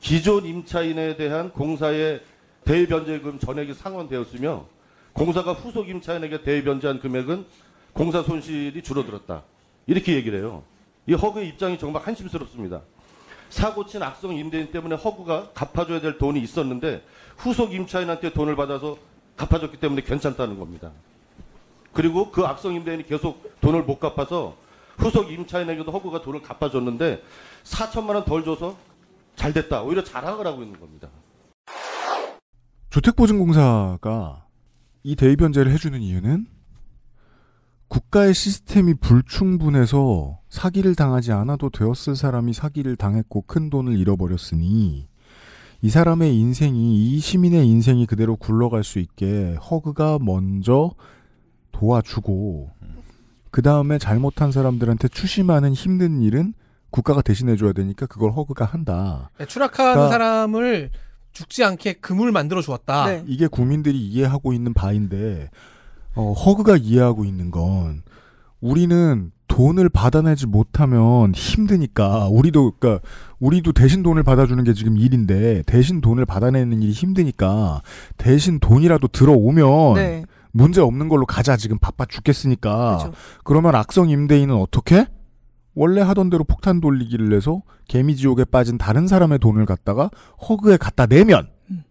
기존 임차인에 대한 공사의 대변제금 전액이 상환되었으며 공사가 후속 임차인에게 대변제한 금액은 공사 손실이 줄어들었다. 이렇게 얘기를 해요. 이 허구의 입장이 정말 한심스럽습니다. 사고 친 악성 임대인 때문에 허구가 갚아줘야 될 돈이 있었는데 후속 임차인한테 돈을 받아서 갚아줬기 때문에 괜찮다는 겁니다. 그리고 그 악성 임대인이 계속 돈을 못 갚아서 후속 임차인에게도 허구가 돈을 갚아줬는데 4천만 원 덜 줘서 잘 됐다. 오히려 자랑을 하고 있는 겁니다. 주택보증공사가 이 대입 변제를 해주는 이유는 국가의 시스템이 불충분해서 사기를 당하지 않아도 되었을 사람이 사기를 당했고 큰 돈을 잃어버렸으니 이 사람의 인생이 이 시민의 인생이 그대로 굴러갈 수 있게 허그가 먼저 도와주고 그 다음에 잘못한 사람들한테 추심하는 힘든 일은 국가가 대신해줘야 되니까 그걸 허그가 한다. 네, 추락한 그러니까 사람을 죽지 않게 금을 만들어 주었다. 네. 이게 국민들이 이해하고 있는 바인데 어, 허그가 이해하고 있는 건 우리는 돈을 받아내지 못하면 힘드니까 우리도 그니까 우리도 대신 돈을 받아주는 게 지금 일인데 대신 돈을 받아내는 일이 힘드니까 대신 돈이라도 들어오면 네. 문제 없는 걸로 가자 지금 바빠 죽겠으니까 그쵸. 그러면 악성 임대인은 어떻게? 원래 하던 대로 폭탄 돌리기를 해서 개미 지옥에 빠진 다른 사람의 돈을 갖다가 허그에 갖다 내면 음.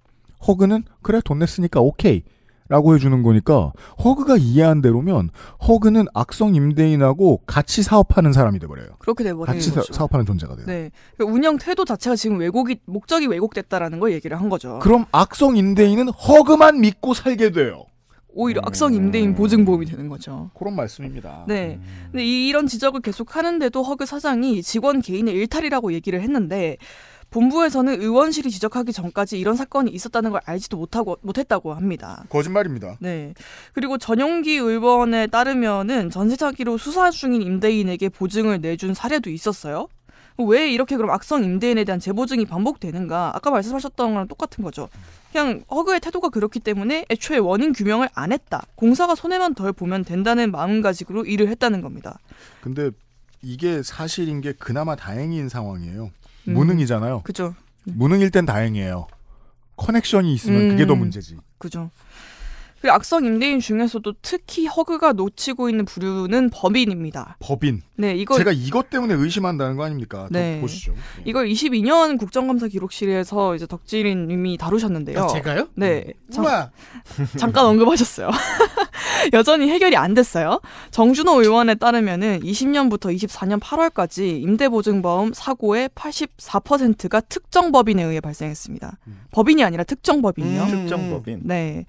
허그는 그래 돈 냈으니까 오케이 라고 해주는 거니까 허그가 이해한 대로면 허그는 악성 임대인하고 같이 사업하는 사람이 돼버려요. 그렇게 돼버려요. 같이 거죠. 사업하는 존재가 돼요. 네, 그러니까 운영 태도 자체가 지금 왜곡이 목적이 왜곡됐다라는 걸 얘기를 한 거죠. 그럼 악성 임대인은 허그만 믿고 살게 돼요. 오히려 악성 임대인 음. 보증 보험이 되는 거죠. 그런 말씀입니다. 네. 음. 근데 이런 지적을 계속 하는데도 허그 사장이 직원 개인의 일탈이라고 얘기를 했는데 본부에서는 의원실이 지적하기 전까지 이런 사건이 있었다는 걸 알지도 못하고 못했다고 합니다. 거짓말입니다. 네. 그리고 전용기 의원에 따르면은 전세 사기로 수사 중인 임대인에게 보증을 내준 사례도 있었어요. 왜 이렇게 그럼 악성 임대인에 대한 재보증이 반복되는가? 아까 말씀하셨던 거랑 똑같은 거죠. 그냥 허그의 태도가 그렇기 때문에 애초에 원인 규명을 안 했다. 공사가 손해만 덜 보면 된다는 마음가짐으로 일을 했다는 겁니다. 근데 이게 사실인 게 그나마 다행인 상황이에요. 음. 무능이잖아요. 그죠. 네. 무능일 땐 다행이에요. 커넥션이 있으면 음. 그게 더 음. 문제지. 그죠. 그리고 악성 임대인 중에서도 특히 허그가 놓치고 있는 부류는 법인입니다. 법인. 네, 이거 제가 이것 때문에 의심한다는 거 아닙니까? 네. 보시죠. 이걸 22년 국정감사 기록실에서 이제 덕질인 님이 다루셨는데요. 아, 제가요? 네. 자, 음. 우 잠깐 언급하셨어요. 여전히 해결이 안 됐어요. 정준호 의원에 따르면은 20년부터 24년 8월까지 임대보증보험 사고의 84%가 특정 법인에 의해 발생했습니다. 음. 법인이 아니라 특정 법인이요. 음. 특정 법인. 네.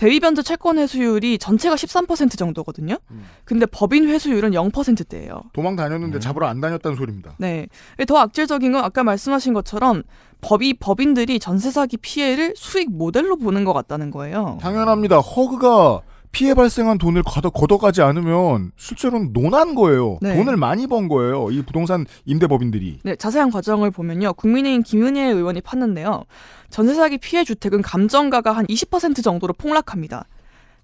대위변제 채권 회수율이 전체가 13% 정도거든요. 음. 근데 법인 회수율은 0%대예요. 도망 다녔는데 음. 잡으러 안 다녔다는 소리입니다. 네. 더 악질적인 건 아까 말씀하신 것처럼 법이 법인들이 전세 사기 피해를 수익 모델로 보는 것 같다는 거예요. 당연합니다. 허그가 피해 발생한 돈을 걷어, 가지 않으면 실제로는 논한 거예요. 네. 돈을 많이 번 거예요. 이 부동산 임대법인들이. 네, 자세한 과정을 보면요. 국민의힘 김은혜 의원이 팠는데요. 전세 사기 피해 주택은 감정가가 한 20% 정도로 폭락합니다.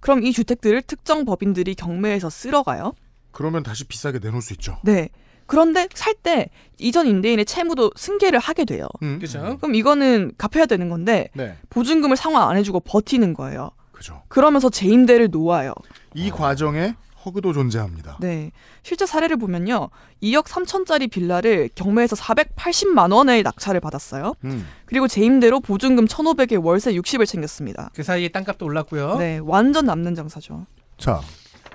그럼 이 주택들을 특정 법인들이 경매에서 쓸어가요. 그러면 다시 비싸게 내놓을 수 있죠. 네. 그런데 살 때 이전 임대인의 채무도 승계를 하게 돼요. 음. 그죠? 그럼 이거는 갚아야 되는 건데 네. 보증금을 상환 안 해주고 버티는 거예요. 그죠. 그러면서 재임대를 놓아요. 이 과정에 허그도 존재합니다. 네. 실제 사례를 보면요. 2억 3천짜리 빌라를 경매에서 480만 원에 낙찰을 받았어요. 음. 그리고 재임대로 보증금 1,500에 월세 60을 챙겼습니다. 그 사이에 땅값도 올랐고요. 네. 완전 남는 장사죠. 자.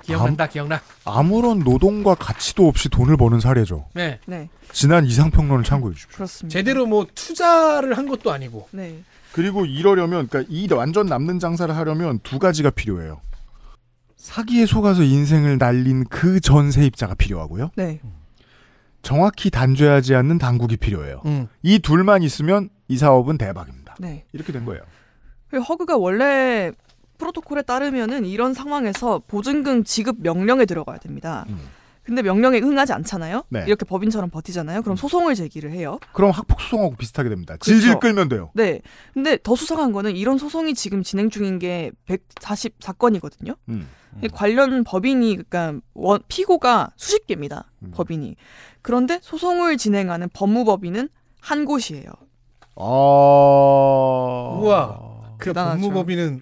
기억난다, 기억나. 아무런 노동과 가치도 없이 돈을 버는 사례죠. 네. 네. 지난 이상평론을 참고해 주십시오. 그렇습니다. 제대로 뭐 투자를 한 것도 아니고. 네. 그리고 이러려면 그러니까 이 완전 남는 장사를 하려면 두 가지가 필요해요. 사기에 속아서 인생을 날린 그 전 세입자가 필요하고요. 네. 정확히 단죄하지 않는 당국이 필요해요. 음. 이 둘만 있으면 이 사업은 대박입니다. 네. 이렇게 된 거예요. 그 허그가 원래 프로토콜에 따르면은 이런 상황에서 보증금 지급 명령에 들어가야 됩니다. 음. 근데 명령에 응하지 않잖아요. 네. 이렇게 법인처럼 버티잖아요. 그럼 음. 소송을 제기를 해요. 그럼 학폭 소송하고 비슷하게 됩니다. 그렇 질질 끌면 돼요. 네. 근데 더 수상한 거는 이런 소송이 지금 진행 중인 게 144건이거든요. 음. 음. 관련 법인이 그러니까 원, 피고가 수십 개입니다. 음. 법인이. 그런데 소송을 진행하는 법무법인은 한 곳이에요. 아. 우와. 그 법무법인은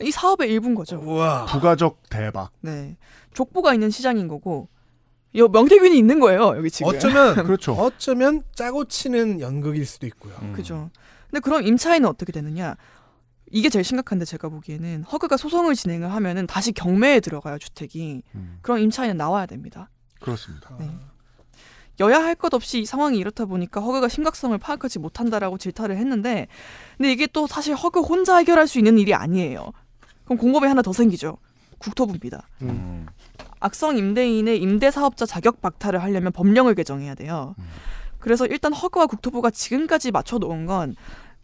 이 사업의 일부인 거죠. 우와. 부가적 대박. 네. 족보가 있는 시장인 거고 요 명태균이 있는 거예요 여기 지금. 어쩌면 그렇죠. 어쩌면 짜고 치는 연극일 수도 있고요. 음. 그죠. 근데 그럼 임차인은 어떻게 되느냐? 이게 제일 심각한데 제가 보기에는 허가가 소송을 진행을 하면은 다시 경매에 들어가요 주택이. 음. 그럼 임차인은 나와야 됩니다. 그렇습니다. 네. 여야 할 것 없이 상황이 이렇다 보니까 허그가 심각성을 파악하지 못한다라고 질타를 했는데 근데 이게 또 사실 허그 혼자 해결할 수 있는 일이 아니에요. 그럼 공범이 하나 더 생기죠. 국토부입니다. 음. 악성 임대인의 임대 사업자 자격 박탈을 하려면 법령을 개정해야 돼요. 음. 그래서 일단 허그와 국토부가 지금까지 맞춰 놓은 건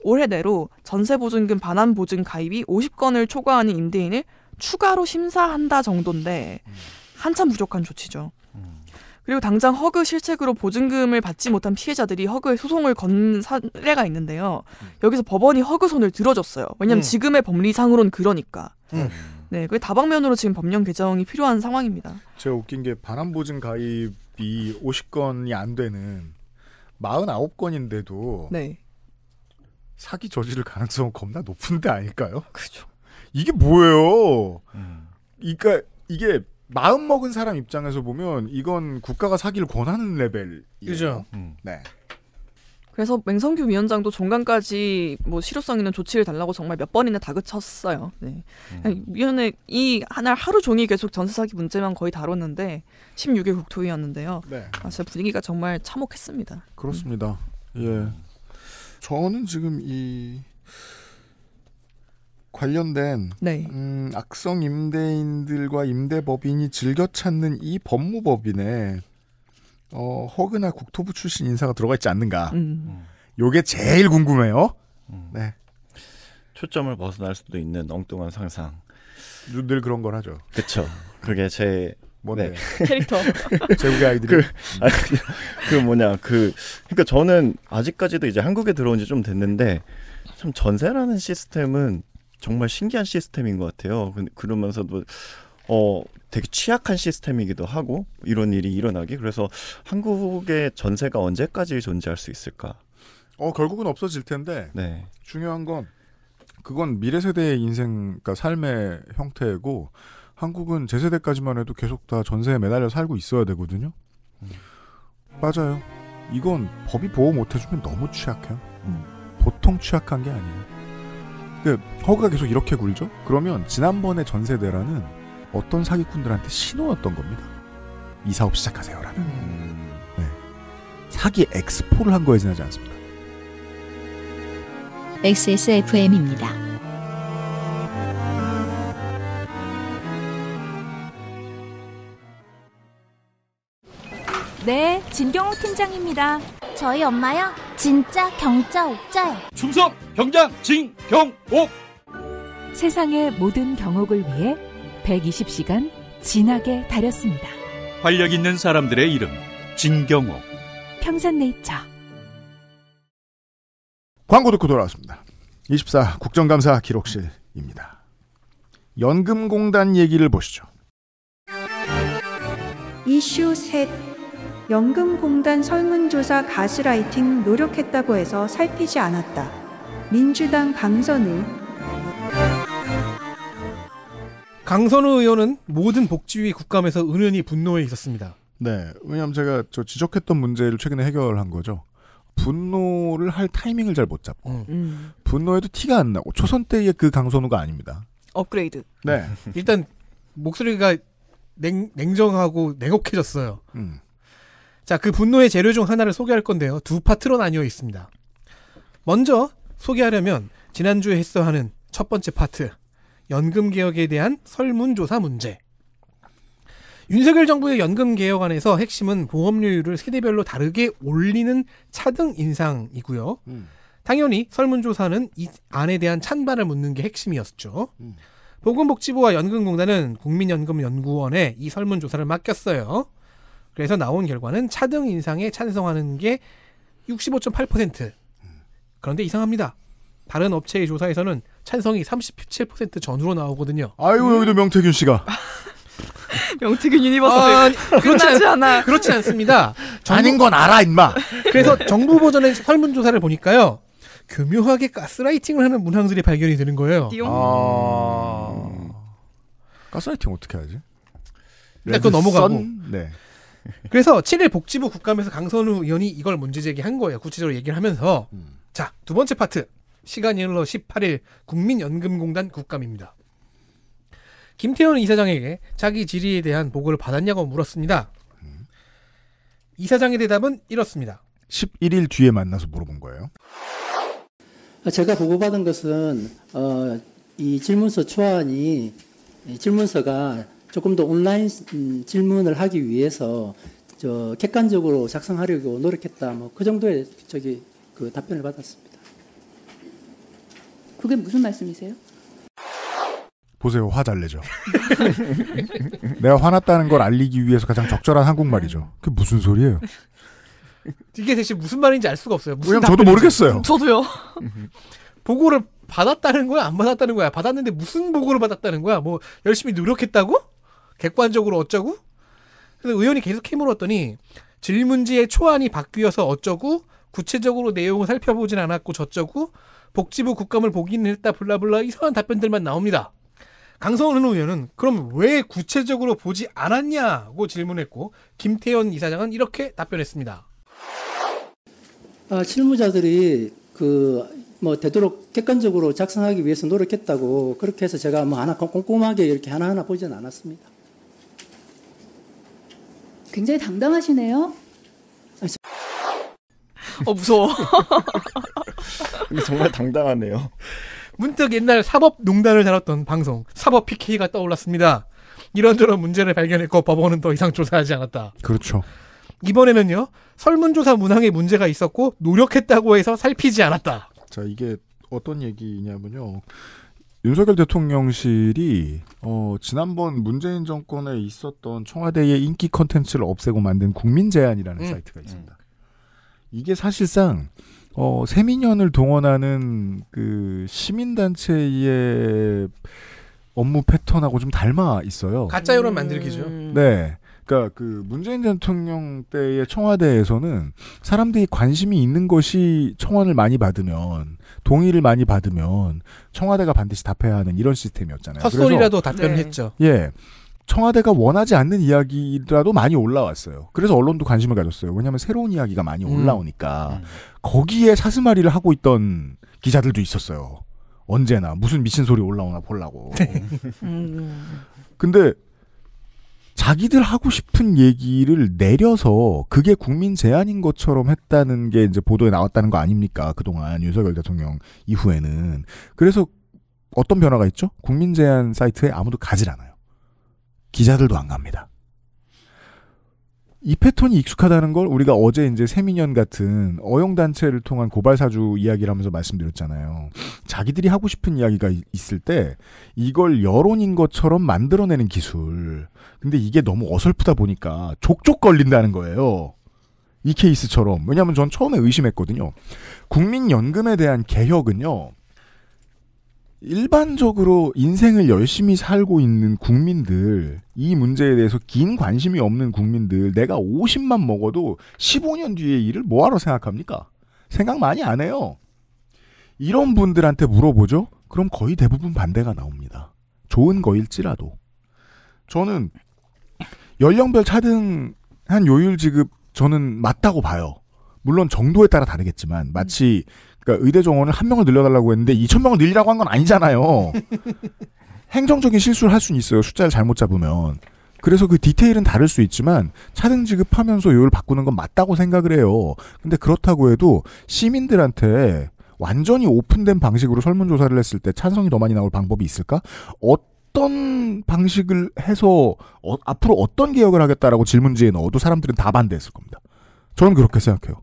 올해 내로 전세 보증금 반환 보증 가입이 50건을 초과하는 임대인을 추가로 심사한다 정도인데 음. 한참 부족한 조치죠. 음. 그리고 당장 허그 실책으로 보증금을 받지 못한 피해자들이 허그에 소송을 건 사례가 있는데요. 음. 여기서 법원이 허그 손을 들어줬어요. 왜냐하면 음. 지금의 법리상으론 그러니까. 음. 네, 그 다방면으로 지금 법령 개정이 필요한 상황입니다. 제가 웃긴 게 반환 보증 가입이 50건이 안 되는 49건인데도 네. 사기 저지를 가능성은 겁나 높은데 아닐까요? 그죠. 이게 뭐예요? 음. 그러니까 이게 마음 먹은 사람 입장에서 보면 이건 국가가 사기를 권하는 레벨이죠. 음. 음. 네. 그래서 맹성규 위원장도 종강까지 뭐 실효성 있는 조치를 달라고 정말 몇 번이나 다그쳤어요. 네. 음. 위원회 이 하나 하루 종일 계속 전세 사기 문제만 거의 다뤘는데 16일 국토위였는데요. 네. 아, 진짜 분위기가 정말 참혹했습니다. 그렇습니다. 음. 예. 저는 지금 이 관련된 네. 음, 악성 임대인들과 임대법인이 즐겨 찾는 이 법무법인의 어, 허그나 국토부 출신 인사가 들어가 있지 않는가. 음. 음. 요게 제일 궁금해요. 음. 네. 초점을 벗어날 수도 있는 엉뚱한 상상. 늘 그런 걸 하죠. 그렇죠. 그게 제 뭔데 네. 캐릭터 제국의 아이들 그, 아, 그, 그 뭐냐 그 그러니까 저는 아직까지도 이제 한국에 들어온 지 좀 됐는데 참 전세라는 시스템은 정말 신기한 시스템인 것 같아요. 그, 그러면서도 어 되게 취약한 시스템이기도 하고 이런 일이 일어나기 그래서 한국의 전세가 언제까지 존재할 수 있을까? 어 결국은 없어질 텐데 네. 중요한 건 그건 미래 세대의 인생 그러니까 삶의 형태고 한국은 제 세대까지만 해도 계속 다 전세에 매달려 살고 있어야 되거든요. 음. 맞아요. 이건 법이 보호 못 해주면 너무 취약해요. 음. 보통 취약한 게 아니에요. 그 허그가 계속 이렇게 굴죠? 그러면 지난번에 전세대라는 어떤 사기꾼들한테 신호였던 겁니다. 이 사업 시작하세요라는. 음. 네. 사기 엑스포를 한 거에 지나지 않습니다. XSFM입니다. 네, 진경호 팀장입니다. 저희 엄마요? 진짜 경자 옥자요. 충성 경자 진경옥. 세상의 모든 경옥을 위해 120시간 진하게 다렸습니다. 활력 있는 사람들의 이름 진경호 평산네이처 광고 듣고 돌아왔습니다. 24 국정감사 기록실입니다. 연금공단 얘기를 보시죠. 이슈 셋 연금공단 설문조사 가스라이팅 노력했다고 해서 살피지 않았다. 민주당 강선우 강선우 의원은 모든 복지위 국감에서 은연히 분노해 있었습니다. 네. 왜냐면 제가 저 지적했던 문제를 최근에 해결한 거죠. 분노를 할 타이밍을 잘 못 잡고 음. 음. 분노에도 티가 안 나고 초선 때의 그 강선우가 아닙니다. 업그레이드. 네. 일단 목소리가 냉, 냉정하고 냉혹해졌어요. 음. 자, 그 분노의 재료 중 하나를 소개할 건데요. 두 파트로 나뉘어 있습니다. 먼저 소개하려면 지난주에 했어 하는 첫 번째 파트. 연금 개혁에 대한 설문조사 문제. 윤석열 정부의 연금 개혁안에서 핵심은 보험료율을 세대별로 다르게 올리는 차등 인상이고요. 음. 당연히 설문조사는 이 안에 대한 찬반을 묻는 게 핵심이었죠. 음. 보건복지부와 연금공단은 국민연금연구원에 이 설문조사를 맡겼어요. 그래서 나온 결과는 차등 인상에 찬성하는 게 65.8%. 그런데 이상합니다. 다른 업체의 조사에서는 찬성이 37% 전후로 나오거든요. 아이고 음. 여기도 명태균 씨가. 명태균 유니버스 아, 그렇지 않아 그렇지 않습니다. 정부, 아닌 건 알아 임마. 그래서 정부 버전의 설문 조사를 보니까요. 교묘하게 가스라이팅을 하는 문항들이 발견이 되는 거예요. 아... 음. 가스라이팅 어떻게 하지? 일단 그 넘어가고. 네. 그래서 7일 복지부 국감에서 강선우 의원이 이걸 문제 제기한 거예요. 구체적으로 얘기를 하면서. 음. 자, 두 번째 파트. 시간이 흘러 18일 국민연금공단 국감입니다. 김태현 이사장에게 자기 질의에 대한 보고를 받았냐고 물었습니다. 이사장의 대답은 이렇습니다. 11일 뒤에 만나서 물어본 거예요. 제가 보고받은 것은 어, 이 질문서 초안이 이 질문서가 조금 더 온라인 음, 질문을 하기 위해서 객관적으로 작성하려고 노력했다. 뭐 그 정도의 저기 그 답변을 받았습니다. 그게 무슨 말씀이세요? 보세요 화잘 내죠. 내가 화났다는 걸 알리기 위해서 가장 적절한 한국말이죠. 그게 무슨 소리예요? 이게 대체 무슨 말인지 알 수가 없어요. 무슨 그 저도 모르겠어요. 저도요. 보고를 받았다는 거야 안 받았다는 거야 받았는데 무슨 보고를 받았다는 거야 뭐 열심히 노력했다고 객관적으로 어쩌고 그래서 의원이 계속 해물었더니 질문지의 초안이 바뀌어서 어쩌고 구체적으로 내용을 살펴보진 않았고 저쩌고 복지부 국감을 보기는 했다 블라블라 이상한 답변들만 나옵니다. 강성은 의원은 그럼 왜 구체적으로 보지 않았냐고 질문했고 김태현 이사장은 이렇게 답변했습니다. 아, 실무자들이 그 뭐 되도록 객관적으로 작성하기 위해서 노력했다고 그렇게 해서 제가 뭐 하나 꼼꼼하게 이렇게 하나하나 보지는 않았습니다. 굉장히 당당하시네요. 어 무서워. 근데 정말 당당하네요. 문득 옛날 사법농단을 다뤘던 방송 사법 PK가 떠올랐습니다. 이런저런 문제를 발견했고 법원은 더 이상 조사하지 않았다. 그렇죠. 이번에는요 설문조사 문항에 문제가 있었고 노력했다고 해서 살피지 않았다. 자 이게 어떤 얘기냐면요. 윤석열 대통령실이 어, 지난번 문재인 정권에 있었던 청와대의 인기 컨텐츠를 없애고 만든 국민제안이라는 음. 사이트가 있습니다. 음. 이게 사실상 어, 세민연을 동원하는 그 시민단체의 업무 패턴하고 좀 닮아 있어요. 가짜 여론 음. 만들기죠. 음. 네. 그러니까 그 문재인 대통령 때의 청와대에서는 사람들이 관심이 있는 것이 청원을 많이 받으면 동의를 많이 받으면 청와대가 반드시 답해야 하는 이런 시스템이었잖아요. 헛소리라도 답변 네. 했죠. 예. 청와대가 원하지 않는 이야기라도 많이 올라왔어요. 그래서 언론도 관심을 가졌어요. 왜냐하면 새로운 이야기가 많이 음. 올라오니까 음. 거기에 사슴아이를 하고 있던 기자들도 있었어요. 언제나 무슨 미친 소리 올라오나 보려고. 네. 음. 근데 자기들 하고 싶은 얘기를 내려서 그게 국민 제안인 것처럼 했다는 게 이제 보도에 나왔다는 거 아닙니까? 그동안 윤석열 대통령 이후에는. 그래서 어떤 변화가 있죠? 국민 제안 사이트에 아무도 가질 않아요. 기자들도 안 갑니다. 이 패턴이 익숙하다는 걸 우리가 어제 이제 세민연 같은 어용단체를 통한 고발사주 이야기를 하면서 말씀드렸잖아요. 자기들이 하고 싶은 이야기가 있을 때 이걸 여론인 것처럼 만들어내는 기술. 근데 이게 너무 어설프다 보니까 족족 걸린다는 거예요. 이 케이스처럼. 왜냐하면 전 처음에 의심했거든요. 국민연금에 대한 개혁은요. 일반적으로 인생을 열심히 살고 있는 국민들, 이 문제에 대해서 긴 관심이 없는 국민들, 내가 50만 먹어도 15년 뒤에 일을 뭐하러 생각합니까? 생각 많이 안 해요. 이런 분들한테 물어보죠? 그럼 거의 대부분 반대가 나옵니다. 좋은 거일지라도. 저는 연령별 차등한 요율 지급 저는 맞다고 봐요. 물론 정도에 따라 다르겠지만 마치 음. 그러니까 의대 정원을 한 명을 늘려달라고 했는데 2천 명을 늘리라고 한 건 아니잖아요. 행정적인 실수를 할 수는 있어요. 숫자를 잘못 잡으면. 그래서 그 디테일은 다를 수 있지만 차등 지급하면서 요율 바꾸는 건 맞다고 생각을 해요. 근데 그렇다고 해도 시민들한테 완전히 오픈된 방식으로 설문조사를 했을 때 찬성이 더 많이 나올 방법이 있을까? 어떤 방식을 해서 어, 앞으로 어떤 개혁을 하겠다라고 질문지에 넣어도 사람들은 다 반대했을 겁니다. 저는 그렇게 생각해요.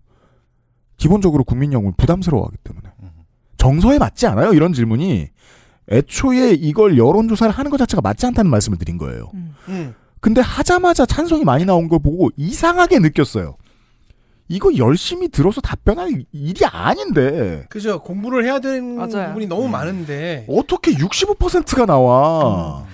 기본적으로 국민연금을 부담스러워하기 때문에 음. 정서에 맞지 않아요 이런 질문이 애초에 이걸 여론조사를 하는 것 자체가 맞지 않다는 말씀을 드린 거예요. 음. 음. 근데 하자마자 찬성이 많이 나온 걸 보고 이상하게 느꼈어요. 이거 열심히 들어서 답변할 일이 아닌데. 그죠. 공부를 해야 되는 맞아요. 부분이 너무 음. 많은데. 어떻게 65%가 나와. 음.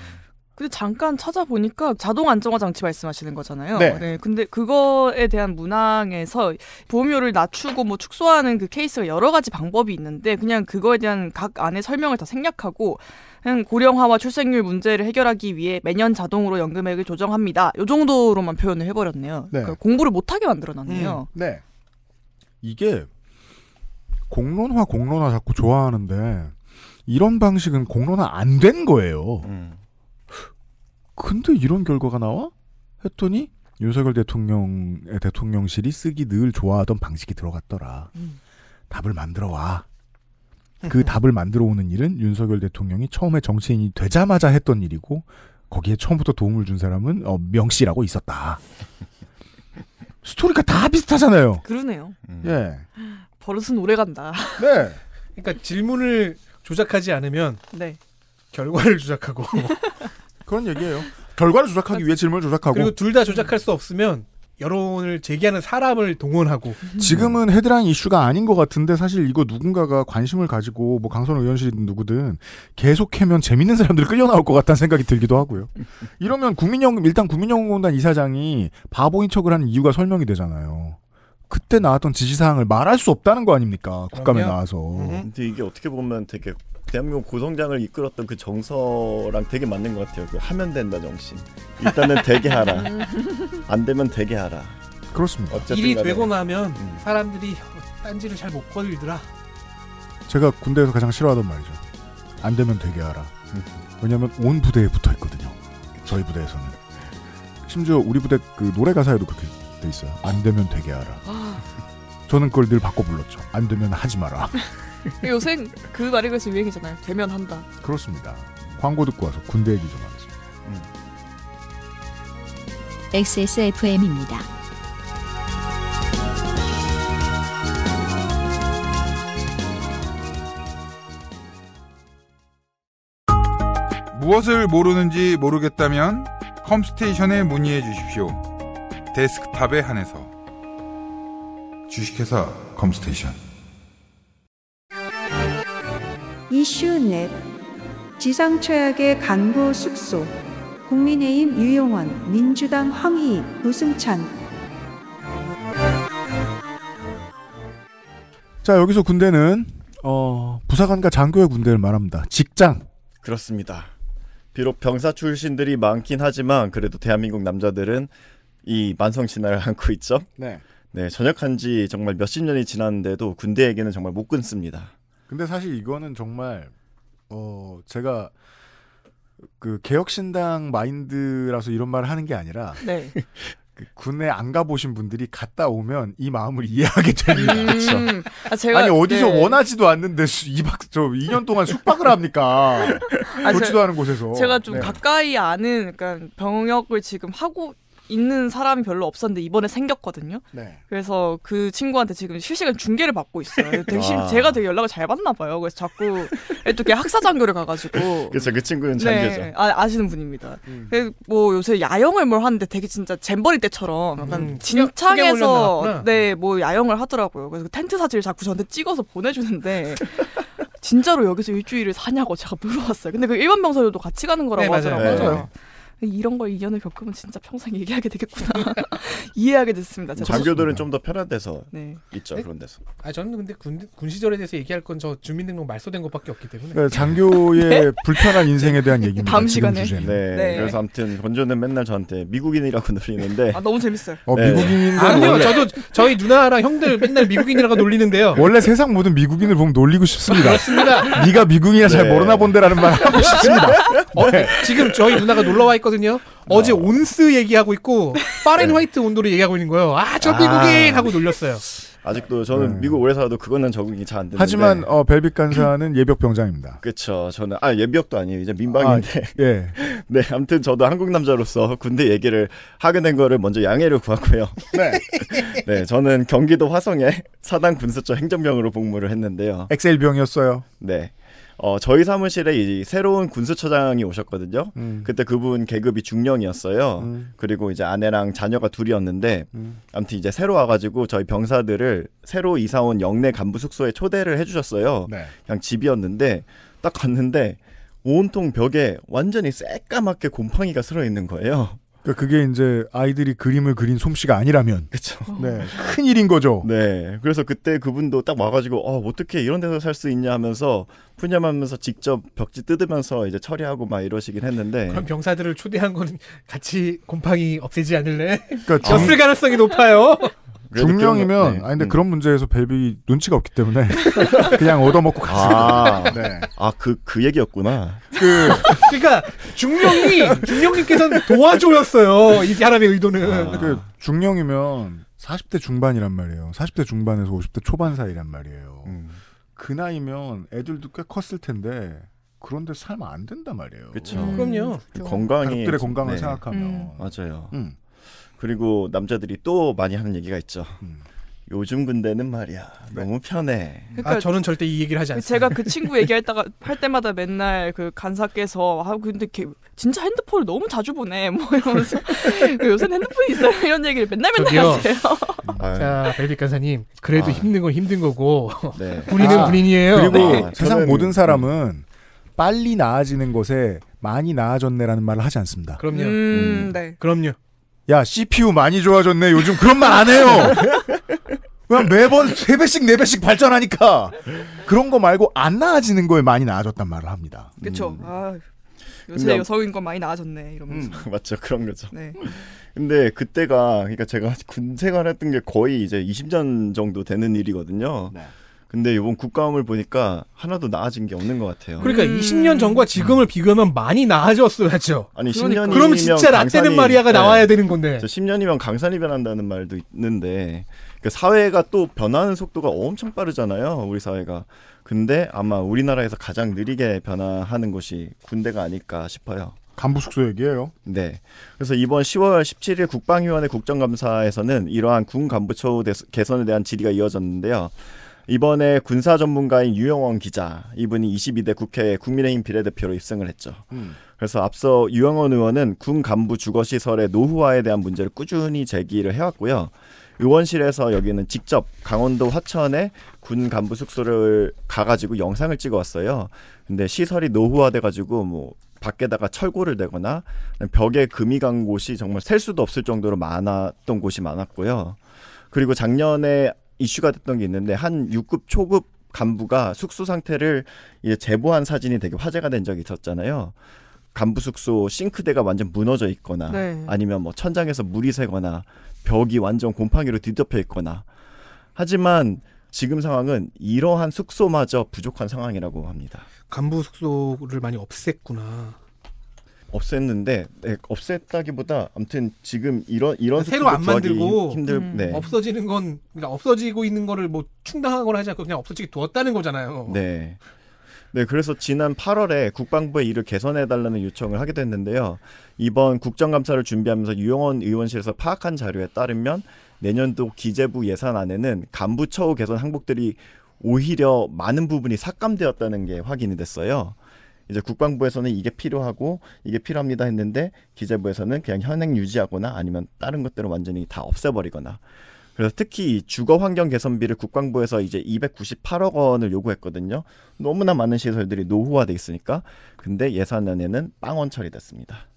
근데 잠깐 찾아보니까 자동 안정화 장치 말씀하시는 거잖아요. 네. 네. 근데 그거에 대한 문항에서 보험료를 낮추고 뭐 축소하는 그 케이스가 여러 가지 방법이 있는데 그냥 그거에 대한 각안에 설명을 다 생략하고 그냥 고령화와 출생률 문제를 해결하기 위해 매년 자동으로 연금액을 조정합니다. 요 정도로만 표현을 해버렸네요. 네. 그러니까 공부를 못하게 만들어놨네요. 음, 네. 이게 공론화 공론화 자꾸 좋아하는데 이런 방식은 공론화 안 된 거예요. 음. 근데 이런 결과가 나와? 했더니 윤석열 대통령의 대통령실이 쓰기 늘 좋아하던 방식이 들어갔더라. 음. 답을 만들어 와. 그 답을 만들어 오는 일은 윤석열 대통령이 처음에 정치인이 되자마자 했던 일이고 거기에 처음부터 도움을 준 사람은 어, 명 씨라고 있었다. 스토리가 다 비슷하잖아요. 그러네요. 음. 예. 버릇은 오래 간다. 네. 그러니까 질문을 조작하지 않으면 네. 결과를 조작하고 그런 얘기예요. 결과를 조작하기 위해 질문을 조작하고 그리고 둘 다 조작할 수 없으면 여론을 제기하는 사람을 동원하고 지금은 헤드라인 이슈가 아닌 것 같은데 사실 이거 누군가가 관심을 가지고 뭐 강선 의원실이든 누구든 계속 하면 재밌는 사람들 끌려 나올 것 같다는 생각이 들기도 하고요. 이러면 국민연금 일단 국민연금공단 이사장이 바보인 척을 하는 이유가 설명이 되잖아요. 그때 나왔던 지시사항을 말할 수 없다는 거 아닙니까? 국감에 나와서. 음. 근데 이게 어떻게 보면 되게 대한민국 고성장을 이끌었던 그 정서랑 되게 맞는 것 같아요. 그 하면 된다 정신. 일단은 되게 하라. 안 되면 되게 하라. 그렇습니다. 일이 되고 나면 음. 사람들이 딴지를 잘 못 걸더라. 제가 군대에서 가장 싫어하던 말이죠. 안 되면 되게 하라. 왜냐하면 온 부대에 붙어 있거든요. 저희 부대에서는 심지어 우리 부대 그 노래 가사에도 그렇게 돼 있어요. 안 되면 되게 하라. 아. 저는 그걸 늘 바꿔 불렀죠. 안 되면 하지 마라. 요새 그 말이 그래서 유행이잖아요. 되면 한다. 그렇습니다. 광고 듣고 와서 군대 얘기 좀 하겠습니다. 음. XSFM입니다. 무엇을 모르는지 모르겠다면 컴스테이션에 문의해 주십시오. 데스크탑에 한해서 주식회사 컴스테이션 이슈 넷 지상최악의 간부 숙소 국민의힘 유용원 민주당 황희익 노승찬 자 여기서 군대는 어, 부사관과 장교의 군대를 말합니다. 직장 그렇습니다. 비록 병사 출신들이 많긴 하지만 그래도 대한민국 남자들은 이 만성 신화를 안고 있죠. 네. 네 전역한 지 정말 몇십 년이 지났는데도 군대에게는 정말 못 끊습니다. 근데 사실 이거는 정말 어 제가 그 개혁신당 마인드라서 이런 말을 하는 게 아니라 네. 그 군에 안 가보신 분들이 갔다 오면 이 마음을 이해하게 됩니다. 음, 아, 니 어디서 네. 원하지도 않는데 이박저 2년 동안 숙박을 합니까? 아, 좋지도 제가, 않은 곳에서. 제가 좀 네. 가까이 아는 그러니까 병역을 지금 하고 있는 사람이 별로 없었는데 이번에 생겼거든요. 네. 그래서 그 친구한테 지금 실시간 중계를 받고 있어요. 대신 심, 아. 제가 되게 연락을 잘 받나 봐요. 그래서 자꾸 이렇게 학사 장교를 가가지고. 그렇죠. 그 친구는 네. 장교죠. 네, 아, 시는 분입니다. 음. 그 뭐 요새 야영을 뭘 하는데 되게 진짜 잼버리 때처럼 약간 음. 진창에서 네뭐 야영을 하더라고요. 그래서 그 텐트 사진을 자꾸 저한테 찍어서 보내주는데. 진짜로 여기서 일주일을 사냐고 제가 물어봤어요. 근데 그 일반 병사들도 같이 가는 거라고 네, 하더라고요. 네. 이런 걸 이견을 겪으면 진짜 평생 얘기하게 되겠구나 이해하게 됐습니다. 장교들은 좀 더 편한 데서 네. 있죠 네? 그런 데서. 아 저는 근데 군, 군 시절에 대해서 얘기할 건 저 주민등록 말소된 것밖에 없기 때문에. 그 장교의 네? 불편한 인생에 대한 그 얘기입니다. 다음 시간에. 네. 네, 그래서 아무튼 건조는 맨날 저한테 미국인이라고 놀리는데. 아 너무 재밌어요. 어, 미국인인 아니요 원래... 저도 저희 누나랑 형들 맨날 미국인이라고 놀리는데요. 원래 세상 모든 미국인을 보면 놀리고 싶습니다. 그렇습니다. 네가 미국이야 잘 모르나 본데라는 말 하고 싶습니다. 어, 지금 저희 누나가 놀러 와 있거든. 했거든요. 어제 어. 온스 얘기하고 있고 파렌화이트 네. 온도를 얘기하고 있는 거예요. 아 저 미국인 아. 하고 아. 놀렸어요. 아직도 저는 음. 미국 오래 살아도 그거는 적응이 잘안 되는데. 하지만 어, 벨빅 간사는 예벽 병장입니다. 그렇죠. 저는 아 예벽도 아니에요. 이제 민방인데. 아, 예. 네. 아무튼 저도 한국 남자로서 군대 얘기를 하게 된 거를 먼저 양해를 구하고요. 네. 네. 저는 경기도 화성에 사단 군수처 행정병으로 복무를 했는데요. 엑셀병이었어요. 네. 어, 저희 사무실에 이 새로운 군수처장이 오셨거든요. 음. 그때 그분 계급이 중령이었어요. 음. 그리고 이제 아내랑 자녀가 둘이었는데 음. 아무튼 이제 새로 와가지고 저희 병사들을 새로 이사 온 영내 간부 숙소에 초대를 해주셨어요. 네. 그냥 집이었는데 딱 갔는데 온통 벽에 완전히 새까맣게 곰팡이가 쓸어 있는 거예요. 그러니까 그게 이제 아이들이 그림을 그린 솜씨가 아니라면 그쵸. 어. 네. 큰 일인 거죠. 네. 그래서 그때 그분도 딱 와가지고 어, 어떻게 이런 데서 살 수 있냐 하면서 푸념하면서 직접 벽지 뜯으면서 이제 처리하고 막 이러시긴 했는데 그럼 병사들을 초대한 거는 같이 곰팡이 없애지 않을래? 그러니까 졌을 가능성이 높아요. 네, 네, 중령이면 네. 아니 근데 음. 그런 문제에서 벨비 눈치가 없기 때문에 그냥 얻어먹고 갔습니다. 아, 네. 아그그 그 얘기였구나. 그 그러니까 중령이 중령님께서는 도와줘였어요. 이 사람의 의도는. 아. 그 중령이면 40대 중반이란 말이에요. 40대 중반에서 50대 초반 사이란 말이에요. 음. 그 나이면 애들도 꽤 컸을 텐데 그런데 살면 안 된단 말이에요. 그렇죠. 음. 그럼요. 그 건강이 가족들의 건강을 네. 생각하면 음. 맞아요. 음. 그리고 남자들이 또 많이 하는 얘기가 있죠. 음. 요즘 군대는 말이야 네. 너무 편해. 아, 그러니까 아 저는 절대 이 얘기를 하지 않습니다. 제가 그 친구 얘기할다가 할 때마다 맨날 그 간사께서 아 근데 걔 진짜 핸드폰을 너무 자주 보내 뭐 이러면서 그 요새 핸드폰이 있어요 이런 얘기를 맨날 맨날 저기요. 하세요. 아, 자 네. 베이비 간사님 그래도 아 힘든 건 힘든 거고 네. 군인은 아, 군인이에요. 그리고 네. 세상 모든 사람은 음. 빨리 나아지는 것에 많이 나아졌네라는 말을 하지 않습니다. 그럼요. 음, 음. 네. 그럼요. 야 CPU 많이 좋아졌네 요즘 그런 말 안 해요. 그냥 매번 3배씩 4배씩 발전하니까 그런 거 말고 안 나아지는 거에 많이 나아졌단 말을 합니다. 그렇죠. 음. 아, 요새 그러성인권 많이 나아졌네 이러면서. 음, 맞죠. 그런 거죠. 네. 근데 그때가 그러니까 제가 군 생활했던 게 거의 이제 20년 정도 되는 일이거든요. 네. 근데 이번 국감을 보니까 하나도 나아진 게 없는 것 같아요. 그러니까 음. 20년 전과 지금을 비교하면 많이 나아졌어야죠. 그렇죠? 아니 그러니까. 10년이면 그럼 진짜 라떼는 마리아가 네. 나와야 되는 건데. 10년이면 강산이 변한다는 말도 있는데 그러니까 사회가 또 변하는 속도가 엄청 빠르잖아요. 우리 사회가. 근데 아마 우리나라에서 가장 느리게 변화하는 곳이 군대가 아닐까 싶어요. 간부 숙소 얘기예요. 네. 그래서 이번 10월 17일 국방위원회 국정감사에서는 이러한 군 간부 처우 개선에 대한 질의가 이어졌는데요. 이번에 군사 전문가인 유영원 기자 이분이 22대 국회 국민의힘 비례대표로 입성을 했죠. 음. 그래서 앞서 유영원 의원은 군 간부 주거 시설의 노후화에 대한 문제를 꾸준히 제기를 해왔고요. 의원실에서 여기는 직접 강원도 화천에 군 간부 숙소를 가가지고 영상을 찍어왔어요. 근데 시설이 노후화돼가지고 뭐 밖에다가 철골을 대거나 벽에 금이 간 곳이 정말 셀 수도 없을 정도로 많았던 곳이 많았고요. 그리고 작년에 이슈가 됐던 게 있는데 한 6급 초급 간부가 숙소 상태를 이제 제보한 사진이 되게 화제가 된 적이 있었잖아요. 간부 숙소 싱크대가 완전 무너져 있거나 네. 아니면 뭐 천장에서 물이 새거나 벽이 완전 곰팡이로 뒤덮여 있거나 하지만 지금 상황은 이러한 숙소마저 부족한 상황이라고 합니다. 간부 숙소를 많이 없앴구나. 없앴는데 네, 없앴다기보다 아무튼 지금 이런 이런 그러니까 새로 안 만들고 힘들 음. 네. 없어지는 건 그러니까 없어지고 있는 거를 뭐 충당하거나 하지 않고 그냥 없어지게 두었다는 거잖아요. 네. 네, 그래서 지난 8월에 국방부에 이를 개선해달라는 요청을 하게 됐는데요. 이번 국정감사를 준비하면서 유영원 의원실에서 파악한 자료에 따르면 내년도 기재부 예산안에는 간부 처우 개선 항목들이 오히려 많은 부분이 삭감되었다는 게 확인이 됐어요. 이제 국방부에서는 이게 필요하고 이게 필요합니다 했는데 기재부에서는 그냥 현행 유지하거나 아니면 다른 것들을 완전히 다 없애버리거나 그래서 특히 주거 환경 개선비를 국방부에서 이제 298억 원을 요구했거든요. 너무나 많은 시설들이 노후화돼 있으니까 근데 예산안에는 빵원 처리됐습니다.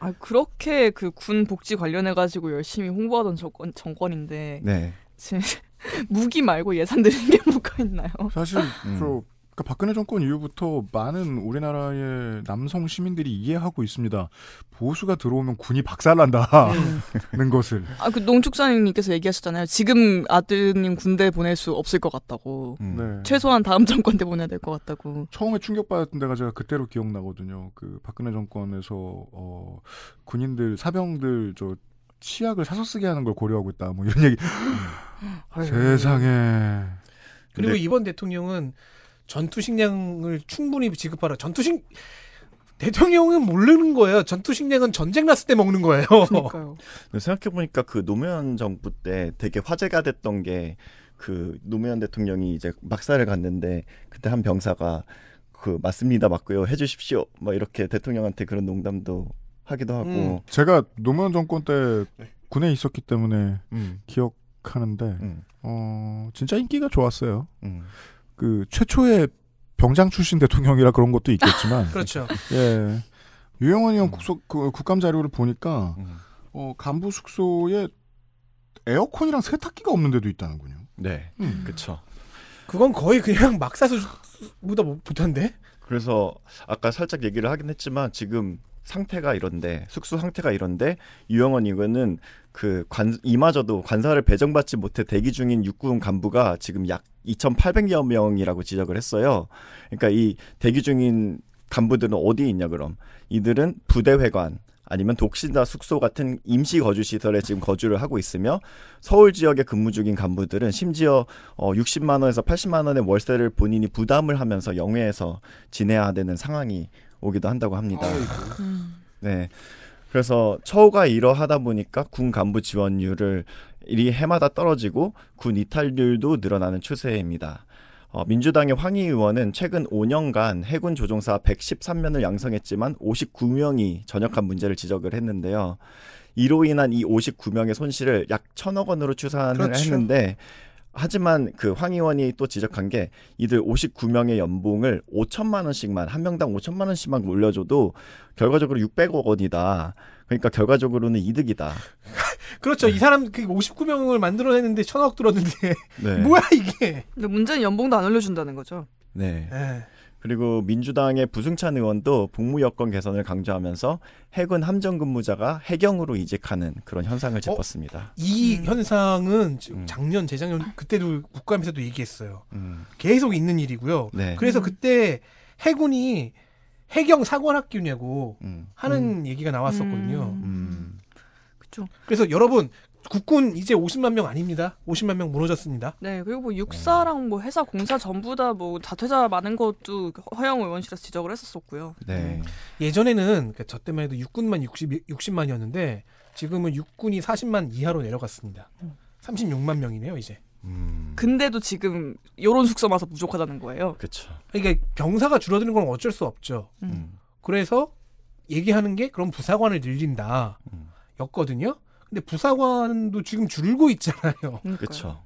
아 그렇게 그 군 복지 관련해 가지고 열심히 홍보하던 정권, 정권인데 네. 무기 말고 예산 드는 게 뭐가 있나요? 사실 음. 그 그러니까 박근혜 정권 이후부터 많은 우리나라의 남성 시민들이 이해하고 있습니다. 보수가 들어오면 군이 박살난다는 네. 것을. 아, 그 농축사님께서 얘기하셨잖아요. 지금 아드님 군대 보낼 수 없을 것 같다고. 음. 네. 최소한 다음 정권 때 보내야 될 것 같다고. 처음에 충격받았던 데가 제가 그때로 기억나거든요. 그 박근혜 정권에서 어, 군인들 사병들 저 치약을 사서 쓰게 하는 걸 고려하고 있다. 뭐 이런 얘기. 음. 세상에. 그리고 이번 대통령은 전투 식량을 충분히 지급하라. 전투 식 대통령은 모르는 거예요. 전투 식량은 전쟁 났을 때 먹는 거예요. 생각해 보니까 그 노무현 정부 때 되게 화제가 됐던 게 그 노무현 대통령이 이제 막사를 갔는데 그때 한 병사가 그 맞습니다 맞고요 해주십시오 막 뭐 이렇게 대통령한테 그런 농담도 하기도 하고 음. 제가 노무현 정권 때 군에 있었기 때문에 음. 기억하는데 음. 어 진짜 인기가 좋았어요. 음. 그 최초의 병장 출신 대통령이라 그런 것도 있겠지만 그렇죠. 예. 유영원 의원 국소, 그 국감 자료를 보니까 어, 간부 숙소에 에어컨이랑 세탁기가 없는 데도 있다는군요. 네. 음. 그렇죠. 그건 거의 그냥 막사수보다 못한데. 그래서 아까 살짝 얘기를 하긴 했지만 지금 상태가 이런데 숙소 상태가 이런데 유영원 이거는 그 관, 이마저도 관사를 배정받지 못해 대기 중인 육군 간부가 지금 약 2,800여 명이라고 지적을 했어요. 그러니까 이 대기 중인 간부들은 어디에 있냐 그럼 이들은 부대회관 아니면 독신자 숙소 같은 임시 거주 시설에 지금 거주를 하고 있으며 서울 지역에 근무 중인 간부들은 심지어 어 60만 원에서 80만 원의 월세를 본인이 부담을 하면서 영외에서 지내야 되는 상황이 오기도 한다고 합니다. 음. 네. 그래서 처우가 이러하다 보니까 군 간부 지원율을 이 해마다 떨어지고 군 이탈률도 늘어나는 추세입니다. 어, 민주당의 황희 의원은 최근 5년간 해군 조종사 113명을 양성했지만 59명이 전역한 문제를 지적을 했는데요. 이로 인한 이 59명의 손실을 약 천억 원으로 추산을 그렇죠. 했는데 하지만 그 황 의원이 또 지적한 게 이들 59명의 연봉을 5천만 원씩만 한 명당 5천만 원씩만 올려줘도 결과적으로 600억 원이다. 그러니까 결과적으로는 이득이다. 그렇죠. 네. 이 사람 그 59명을 만들어냈는데 천억 들었는데 네. 뭐야 이게? 근데 문제는 연봉도 안 올려준다는 거죠. 네. 네. 그리고 민주당의 부승찬 의원도 복무 여건 개선을 강조하면서 해군 함정 근무자가 해경으로 이직하는 그런 현상을 어? 짚었습니다. 어? 이 음. 현상은 음. 작년 재작년 그때도 국감에서도 얘기했어요. 음. 계속 있는 일이고요. 네. 그래서 음. 그때 해군이 해경 사관학교냐고 음. 하는 음. 얘기가 나왔었거든요. 그렇죠. 그래서 여러분 국군 이제 50만 명 아닙니다. 50만 명 무너졌습니다. 네, 그리고 뭐 육사랑 뭐 회사 공사 전부 다 뭐 자퇴자 많은 것도 허영 의원실에서 지적을 했었었고요. 네. 네. 예전에는 그저 러니까 때만 해도 육군만 60, 60만이었는데 지금은 육군이 40만 이하로 내려갔습니다. 36만 음. 명이네요, 이제. 음. 근데도 지금 요런 숙소 와서 부족하다는 거예요. 그렇죠. 그러니까 병사가 줄어드는 건 어쩔 수 없죠. 음. 음. 그래서 얘기하는 게 그럼 부사관을 늘린다. 음. 였거든요. 근데 부사관도 지금 줄고 있잖아요. 그렇죠.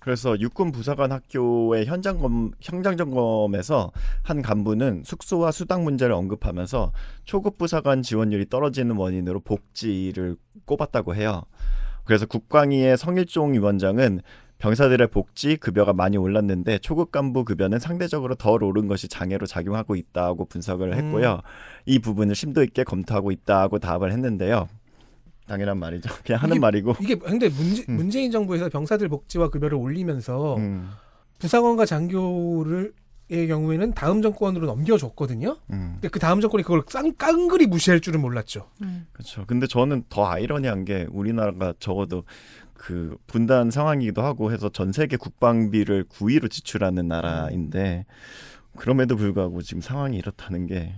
그래서 육군 부사관 학교의 현장 검 현장 점검에서 한 간부는 숙소와 수당 문제를 언급하면서 초급 부사관 지원율이 떨어지는 원인으로 복지를 꼽았다고 해요. 그래서 국광위의 성일종 위원장은 병사들의 복지 급여가 많이 올랐는데 초급 간부 급여는 상대적으로 덜 오른 것이 장애로 작용하고 있다고 분석을 했고요. 음. 이 부분을 심도 있게 검토하고 있다고 답을 했는데요. 당연한 말이죠. 그냥 하는 이게, 말이고. 이게 근데 문제, 음. 문재인 정부에서 병사들 복지와 급여를 올리면서 음. 부사관과 장교를 의 경우에는 다음 정권으로 넘겨줬거든요. 음. 근데 그 다음 정권이 그걸 쌍 깡그리 무시할 줄은 몰랐죠. 음. 그렇죠. 근데 저는 더 아이러니한 게 우리나라가 적어도 그 분단 상황이기도 하고 해서 전 세계 국방비를 9위로 지출하는 나라인데 그럼에도 불구하고 지금 상황이 이렇다는 게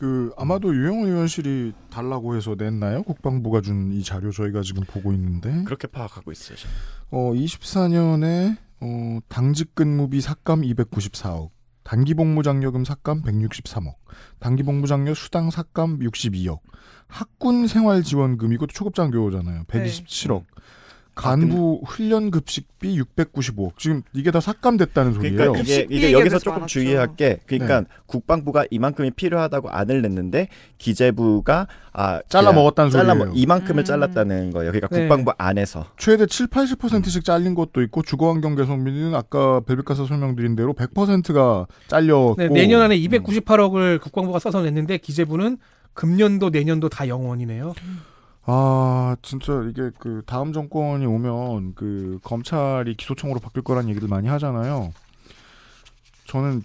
그 아마도 유영호 의원실이 달라고 해서 냈나요? 국방부가 준 이 자료 저희가 지금 보고 있는데 그렇게 파악하고 있어요. 지금. 어 24년에 어, 당직 근무비 삭감 294억, 단기 복무장려금 삭감 163억, 단기 복무장려 수당 삭감 62억, 학군 생활 지원금 이것도 초급장 교호잖아요. 127억. 네. 간부 훈련 급식비 695억. 지금 이게 다 삭감됐다는 그러니까 소리예요. 그러니까 이게, 이게 여기서 조금 많았죠. 주의할 게 그러니까 네. 국방부가 이만큼이 필요하다고 안을 냈는데 기재부가 아 잘라 먹었다는 소리예요. 이만큼을 음. 잘랐다는 거예요. 그러니까 네. 국방부 안에서 최대 7, 80%씩 잘린 것도 있고 주거 환경 개선비는 아까 벨비카사 설명드린 대로 100%가 잘렸고 네, 내년 안에 298억을 국방부가 써서 냈는데 기재부는 금년도 내년도 다영원이네요 음. 아, 진짜 이게 그 다음 정권이 오면 그 검찰이 기소청으로 바뀔 거란 얘기들 많이 하잖아요. 저는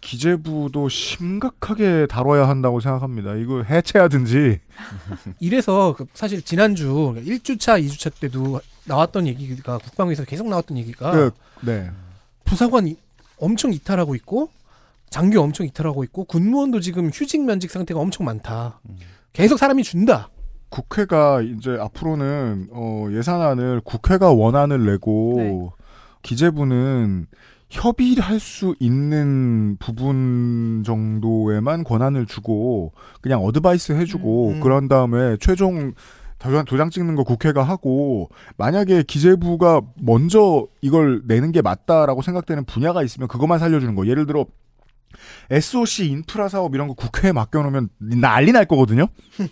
기재부도 심각하게 다뤄야 한다고 생각합니다. 이거 해체하든지. 이래서 그 사실 지난주 1주차, 그러니까 2주차 때도 나왔던 얘기가 국방위에서 계속 나왔던 얘기가 네, 네. 부사관 엄청 이탈하고 있고 장교 엄청 이탈하고 있고 군무원도 지금 휴직 면직 상태가 엄청 많다. 음. 계속 사람이 준다. 국회가 이제 앞으로는 어, 예산안을 국회가 원안을 내고 네. 기재부는 협의할 수 있는 부분 정도에만 권한을 주고 그냥 어드바이스 해주고 음, 음. 그런 다음에 최종 도장, 도장 찍는 거 국회가 하고 만약에 기재부가 먼저 이걸 내는 게 맞다라고 생각되는 분야가 있으면 그것만 살려주는 거 예를 들어 SOC 인프라 사업 이런 거 국회에 맡겨놓으면 난리 날 거거든요.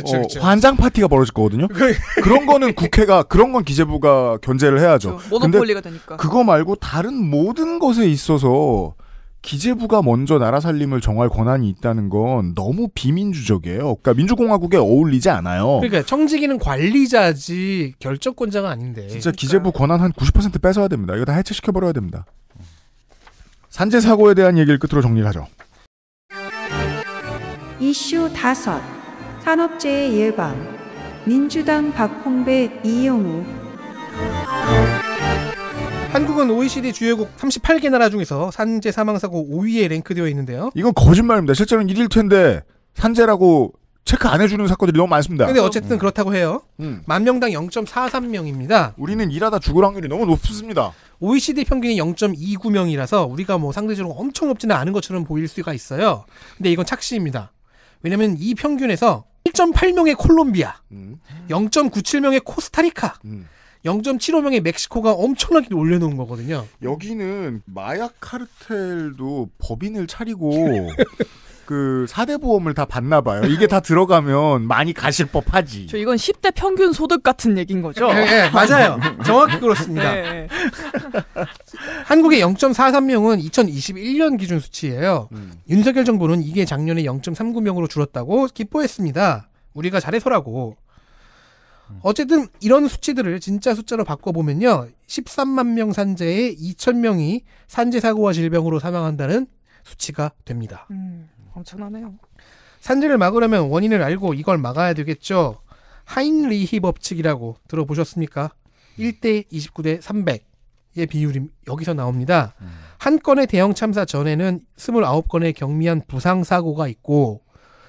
그쵸, 어, 그쵸. 환장 파티가 벌어질 거거든요. 그런 거는 국회가 그런 건 기재부가 견제를 해야죠. 모노폴리가 되니까. 그거 말고 다른 모든 것에 있어서 기재부가 먼저 나라 살림을 정할 권한이 있다는 건 너무 비민주적이에요. 그러니까 민주공화국에 어울리지 않아요. 그러니까 청직이는 관리자지 결정권자가 아닌데. 진짜 그러니까. 기재부 권한 한 90% 뺏어야 됩니다. 이거 다 해체시켜 버려야 됩니다. 산재 사고에 대한 얘기를 끝으로 정리하죠. 이슈 다섯. 산업재해 예방 민주당 박홍배 이영우 한국은 OECD 주요국 38개 나라 중에서 산재 사망 사고 5위에 랭크되어 있는데요. 이건 거짓말입니다. 실제로는 1일 텐데 산재라고 체크 안 해주는 사건들이 너무 많습니다. 근데 어쨌든 음. 그렇다고 해요. 음. 만 명당 0.43명입니다. 우리는 일하다 죽을 확률이 너무 높습니다. OECD 평균이 0.29명이라서 우리가 뭐 상대적으로 엄청 높지는 않은 것처럼 보일 수가 있어요. 근데 이건 착시입니다. 왜냐면 이 평균에서 1.8명의 콜롬비아, 음. 0.97명의 코스타리카, 음. 0.75명의 멕시코가 엄청나게 올려놓은 거거든요. 여기는 마약 카르텔도 법인을 차리고 그사대 보험을 다 받나 봐요. 이게 다 들어가면 많이 가실 법하지. 저 이건 10대 평균 소득 같은 얘기인 거죠? 예, 예, 맞아요. 정확히 그렇습니다. 예, 예. 한국의 0.43명은 2021년 기준 수치예요. 음. 윤석열 정부는 이게 작년에 0.39명으로 줄었다고 기뻐했습니다. 우리가 잘해서라고. 어쨌든 이런 수치들을 진짜 숫자로 바꿔보면요. 13만 명 산재에 2천 명이 산재 사고와 질병으로 사망한다는 수치가 됩니다. 음. 엄청나네요. 산재를 막으려면 원인을 알고 이걸 막아야 되겠죠. 하인리히 법칙이라고 들어보셨습니까? 1대 29대 300의 비율이 여기서 나옵니다. 음. 한 건의 대형 참사 전에는 29건의 경미한 부상 사고가 있고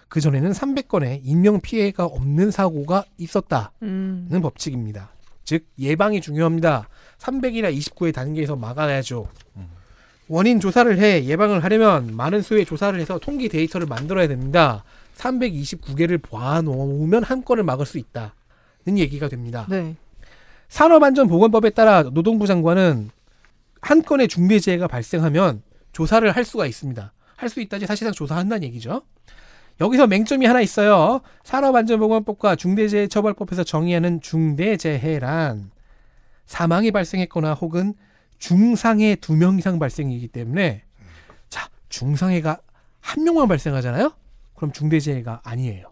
그 전에는 300건의 인명 피해가 없는 사고가 있었다는 음. 법칙입니다. 즉 예방이 중요합니다. 300이나 29의 단계에서 막아야죠. 음. 원인 조사를 해 예방을 하려면 많은 수의 조사를 해서 통계 데이터를 만들어야 됩니다. 329개를 보아놓으면 한 건을 막을 수 있다는 얘기가 됩니다. 네. 산업안전보건법에 따라 노동부 장관은 한 건의 중대재해가 발생하면 조사를 할 수가 있습니다. 할 수 있다지 사실상 조사한다는 얘기죠. 여기서 맹점이 하나 있어요. 산업안전보건법과 중대재해처벌법에서 정의하는 중대재해란 사망이 발생했거나 혹은 중상해 두명 이상 발생이기 때문에 자 중상해가 한 명만 발생하잖아요. 그럼 중대재해가 아니에요.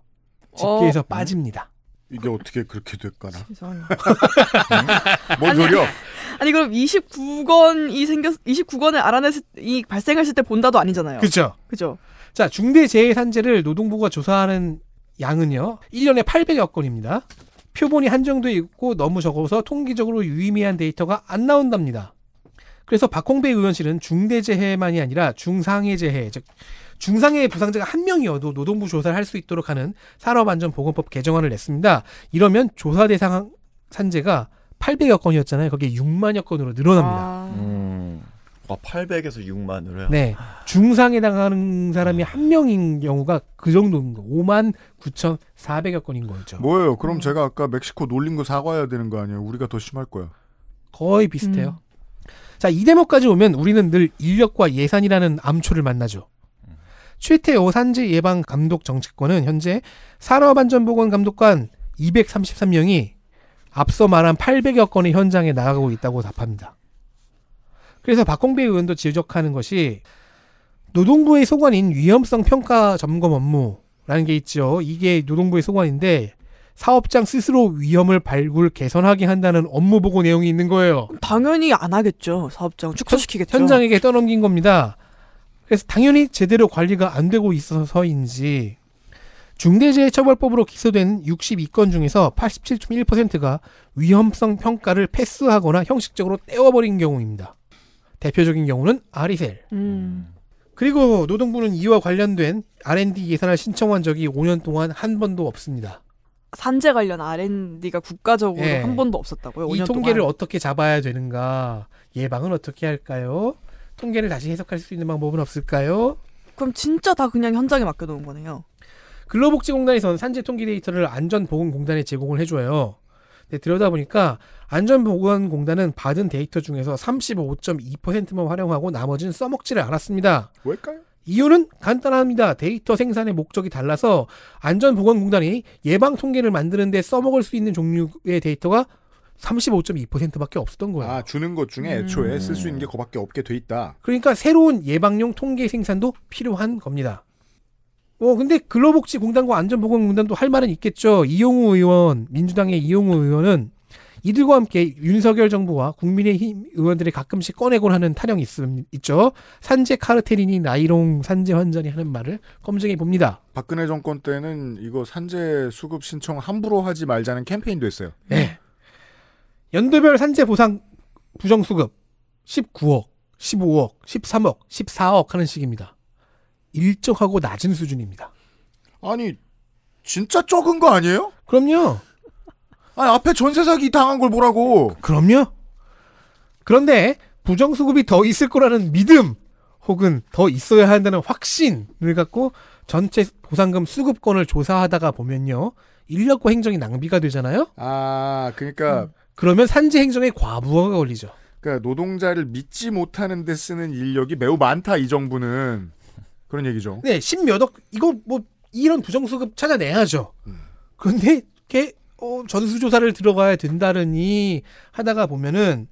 집계에서 어. 빠집니다. 이게 어떻게 그렇게 될까나? 음? 뭔 아니, 소리야? 아니 그럼 29건이 생겼 29건을 알아냈을 이 발생했을 때 본다도 아니잖아요. 그렇죠. 그죠. 자, 중대재해 산재를 노동부가 조사하는 양은요. 1년에 800여 건입니다. 표본이 한정되어 있고 너무 적어서 통기적으로 유의미한 데이터가 안 나온답니다. 그래서 박홍배 의원실은 중대재해만이 아니라 중상해재해, 즉 중상해 부상자가 한 명이어도 노동부 조사를 할 수 있도록 하는 산업안전보건법 개정안을 냈습니다. 이러면 조사 대상 산재가 800여 건이었잖아요. 거기에 6만여 건으로 늘어납니다. 아... 음... 와, 800에서 6만으로요? 네. 중상에 당하는 사람이 한 명인 경우가 그 정도인 거. 5만 9,400여 건인 거죠. 뭐예요? 그럼 음... 제가 아까 멕시코 놀린 거 사과해야 되는 거 아니에요? 우리가 더 심할 거야. 거의 비슷해요. 음... 자, 이 대목까지 오면 우리는 늘 인력과 예산이라는 암초를 만나죠. 최태 오산지 예방 감독 정책권은 현재 산업안전보건감독관 233명이 앞서 말한 800여 건의 현장에 나가고 있다고 답합니다. 그래서 박홍배 의원도 지적하는 것이 노동부의 소관인 위험성 평가 점검 업무라는 게 있죠. 이게 노동부의 소관인데 사업장 스스로 위험을 발굴 개선하게 한다는 업무 보고 내용이 있는 거예요. 당연히 안 하겠죠. 사업장 축소시키겠죠. 현장에게 떠넘긴 겁니다. 그래서 당연히 제대로 관리가 안 되고 있어서인지 중대재해처벌법으로 기소된 62건 중에서 87.1%가 위험성 평가를 패스하거나 형식적으로 떼어버린 경우입니다. 대표적인 경우는 아리셀. 음. 그리고 노동부는 이와 관련된 R&D 예산을 신청한 적이 5년 동안 한 번도 없습니다. 산재 관련 R&D가 국가적으로 네. 한 번도 없었다고요. 이 통계를 동안. 어떻게 잡아야 되는가? 예방은 어떻게 할까요? 통계를 다시 해석할 수 있는 방법은 없을까요? 그럼 진짜 다 그냥 현장에 맡겨놓은 거네요. 근로복지공단에서는 산재 통계 데이터를 안전보건공단에 제공을 해줘요. 근데 들여다 보니까 안전보건공단은 받은 데이터 중에서 35.2%만 활용하고 나머지는 써먹지를 않았습니다. 왜일까요? 이유는 간단합니다. 데이터 생산의 목적이 달라서 안전보건공단이 예방 통계를 만드는데 써먹을 수 있는 종류의 데이터가 35.2%밖에 없었던 거예요. 아 주는 것 중에 음. 애초에 음. 쓸수 있는 게 그밖에 없게 돼 있다. 그러니까 새로운 예방용 통계 생산도 필요한 겁니다. 어 근데 근로복지공단과 안전보건공단도 할 말은 있겠죠. 이용우 의원 민주당의 이용우 의원은 이들과 함께 윤석열 정부와 국민의힘 의원들이 가끔씩 꺼내곤 하는 타령이 있 있죠. 산재 카르텔이니 나이롱 산재 환전이 하는 말을 검증해 봅니다. 박근혜 정권 때는 이거 산재 수급 신청 함부로 하지 말자는 캠페인도 했어요. 네. 연도별 산재 보상 부정 수급 19억, 15억, 13억, 14억 하는 식입니다. 일정하고 낮은 수준입니다. 아니 진짜 적은 거 아니에요? 그럼요. 아니 앞에 전세 사기 당한 걸 뭐라고? 그럼요. 그런데 부정수급이 더 있을 거라는 믿음 혹은 더 있어야 한다는 확신을 갖고 전체 보상금 수급권을 조사하다가 보면요. 인력과 행정이 낭비가 되잖아요. 아, 그러니까 음, 그러면 산재 행정에 과부하가 걸리죠. 그러니까 노동자를 믿지 못하는 데 쓰는 인력이 매우 많다 이 정부는 그런 얘기죠. 네, 십몇억 이거 뭐 이런 부정수급 찾아내야죠. 음. 그런데 이렇게 어, 전수조사를 들어가야 된다르니 하다가 보면은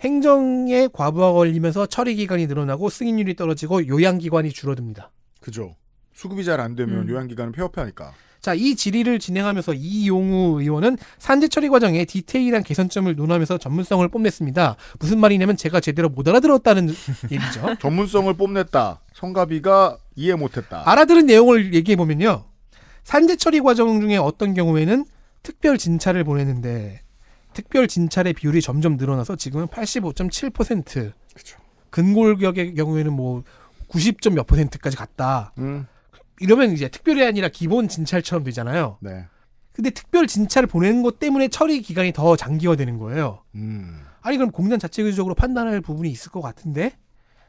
행정에 과부하 걸리면서 처리 기간이 늘어나고 승인율이 떨어지고 요양 기관이 줄어듭니다. 그죠. 수급이 잘 안 되면 음. 요양 기관은 폐업하니까. 자, 이 질의를 진행하면서 이용우 의원은 산재 처리 과정에 디테일한 개선점을 논하면서 전문성을 뽐냈습니다. 무슨 말이냐면 제가 제대로 못 알아들었다는 얘기죠. 전문성을 뽐냈다. 성가비가 이해 못했다. 알아들은 내용을 얘기해 보면요. 산재 처리 과정 중에 어떤 경우에는 특별 진찰을 보냈는데 특별 진찰의 비율이 점점 늘어나서 지금은 85.7%. 그렇죠. 근골격의 경우에는 뭐 90점 몇 퍼센트까지 갔다. 음. 이러면 이제 특별이 아니라 기본 진찰처럼 되잖아요. 네. 근데 특별 진찰을 보내는 것 때문에 처리 기간이 더 장기화되는 거예요. 음. 아니 그럼 공단 자체 적으로 판단할 부분이 있을 것 같은데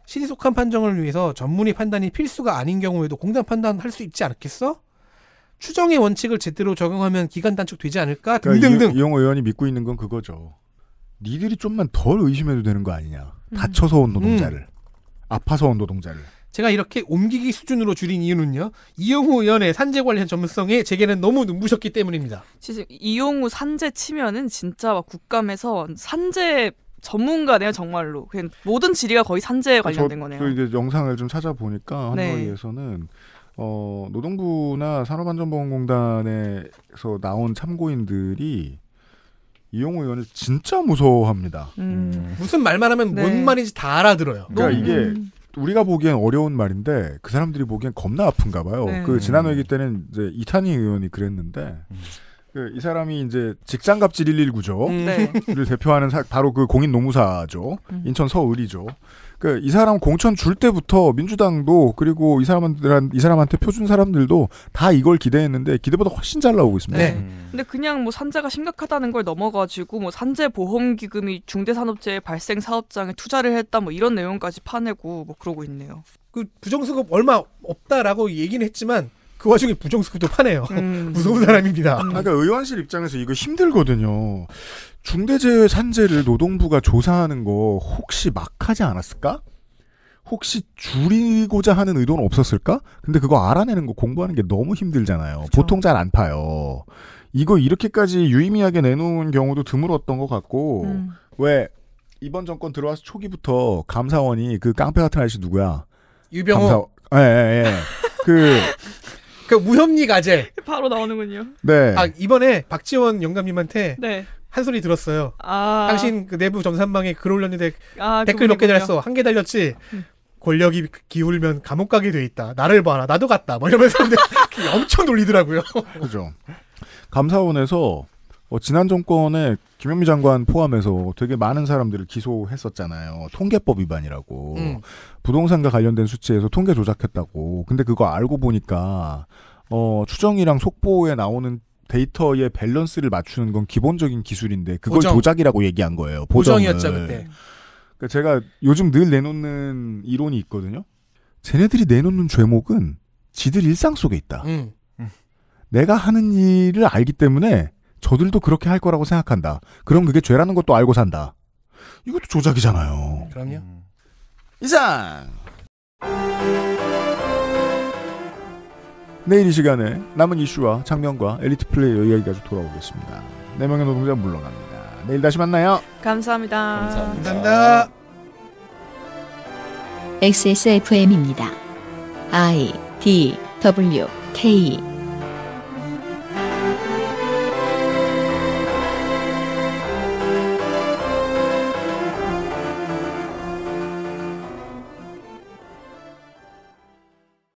신속한 판정을 위해서 전문의 판단이 필수가 아닌 경우에도 공단 판단할 수 있지 않겠어? 추정의 원칙을 제대로 적용하면 기간 단축되지 않을까 등등등. 그러니까 이용 의원이 믿고 있는 건 그거죠. 니들이 좀만 덜 의심해도 되는 거 아니냐. 음. 다쳐서 온 노동자를. 음. 아파서 온 노동자를. 제가 이렇게 옮기기 수준으로 줄인 이유는요. 이용우 의원의 산재 관련 전문성에 제게는 너무 눈부셨기 때문입니다. 진짜 이용우 산재 치면은 진짜 막 국감에서 산재 전문가네요 정말로. 그냥 모든 질의가 거의 산재에 관련된 거네요. 저 이제 영상을 좀 찾아보니까 한노이에서는 네. 어, 노동부나 산업안전보건공단에서 나온 참고인들이 이용호 의원을 진짜 무서워합니다. 음. 음. 무슨 말만 하면 네. 뭔 말인지 다 알아들어요. 그러니까 음. 이게 우리가 보기엔 어려운 말인데 그 사람들이 보기엔 겁나 아픈가 봐요. 네. 그 지난 회기 때는 이제 이탄희 의원이 그랬는데 음. 그이 사람이 이제 직장갑질 119조를 대표하는 사, 바로 그 공인 노무사죠. 음. 인천 서울이죠. 그러니까 이 사람 공천 줄 때부터 민주당도 그리고 이사람한이 사람한테 표준 사람들도 다 이걸 기대했는데 기대보다 훨씬 잘 나오고 있습니다. 네. 음. 근데 그냥 뭐 산재가 심각하다는 걸 넘어가지고 뭐 산재 보험 기금이 중대산업재해 발생 사업장에 투자를 했다 뭐 이런 내용까지 파내고 뭐 그러고 있네요. 그 부정수급 얼마 없다라고 얘기는 했지만 그 와중에 부정스크도 파네요. 음. 무서운 사람입니다. 음. 그러니까 의원실 입장에서 이거 힘들거든요. 중대재해 산재를 노동부가 조사하는 거 혹시 막 하지 않았을까? 혹시 줄이고자 하는 의도는 없었을까? 근데 그거 알아내는 거 공부하는 게 너무 힘들잖아요. 그렇 보통 잘 안 파요. 이거 이렇게까지 유의미하게 내놓은 경우도 드물었던 것 같고 음. 왜 이번 정권 들어와서 초기부터 감사원이 그 깡패 같은 아저씨 누구야? 유병호. 감사... 예, 예, 예. 그 그 무협리 가제 바로 나오는군요. 네. 아 이번에 박지원 영감님한테 네. 한 소리 들었어요. 아. 당신 그 내부 점산망에 글 올렸는데 아, 댓글 몇 개 달았어. 한 개 달렸지. 음. 권력이 기울면 감옥 가게 돼 있다. 나를 봐라. 나도 갔다. 뭐 이러면서 엄청 놀리더라고요. 그죠. 감사원에서 어, 지난 정권에 김현미 장관 포함해서 되게 많은 사람들을 기소했었잖아요. 통계법 위반이라고. 음. 부동산과 관련된 수치에서 통계 조작했다고. 근데 그거 알고 보니까, 어, 추정이랑 속보에 나오는 데이터의 밸런스를 맞추는 건 기본적인 기술인데, 그걸 보정. 조작이라고 얘기한 거예요. 보정이었죠 그때. 그러니까 제가 요즘 늘 내놓는 이론이 있거든요. 쟤네들이 내놓는 죄목은 지들 일상 속에 있다. 음. 내가 하는 일을 알기 때문에 저들도 그렇게 할 거라고 생각한다. 그럼 그게 죄라는 것도 알고 산다. 이것도 조작이잖아요. 그럼요. 음. 이상! 내일 이 시간에 남은 이슈와 장면과 엘리트 플레이어 이야기 가지 돌아오겠습니다. 4명의 노동자 물러갑니다. 내일 다시 만나요. 감사합니다. 감사합니다. 감사합니다. XSFM입니다. I D W K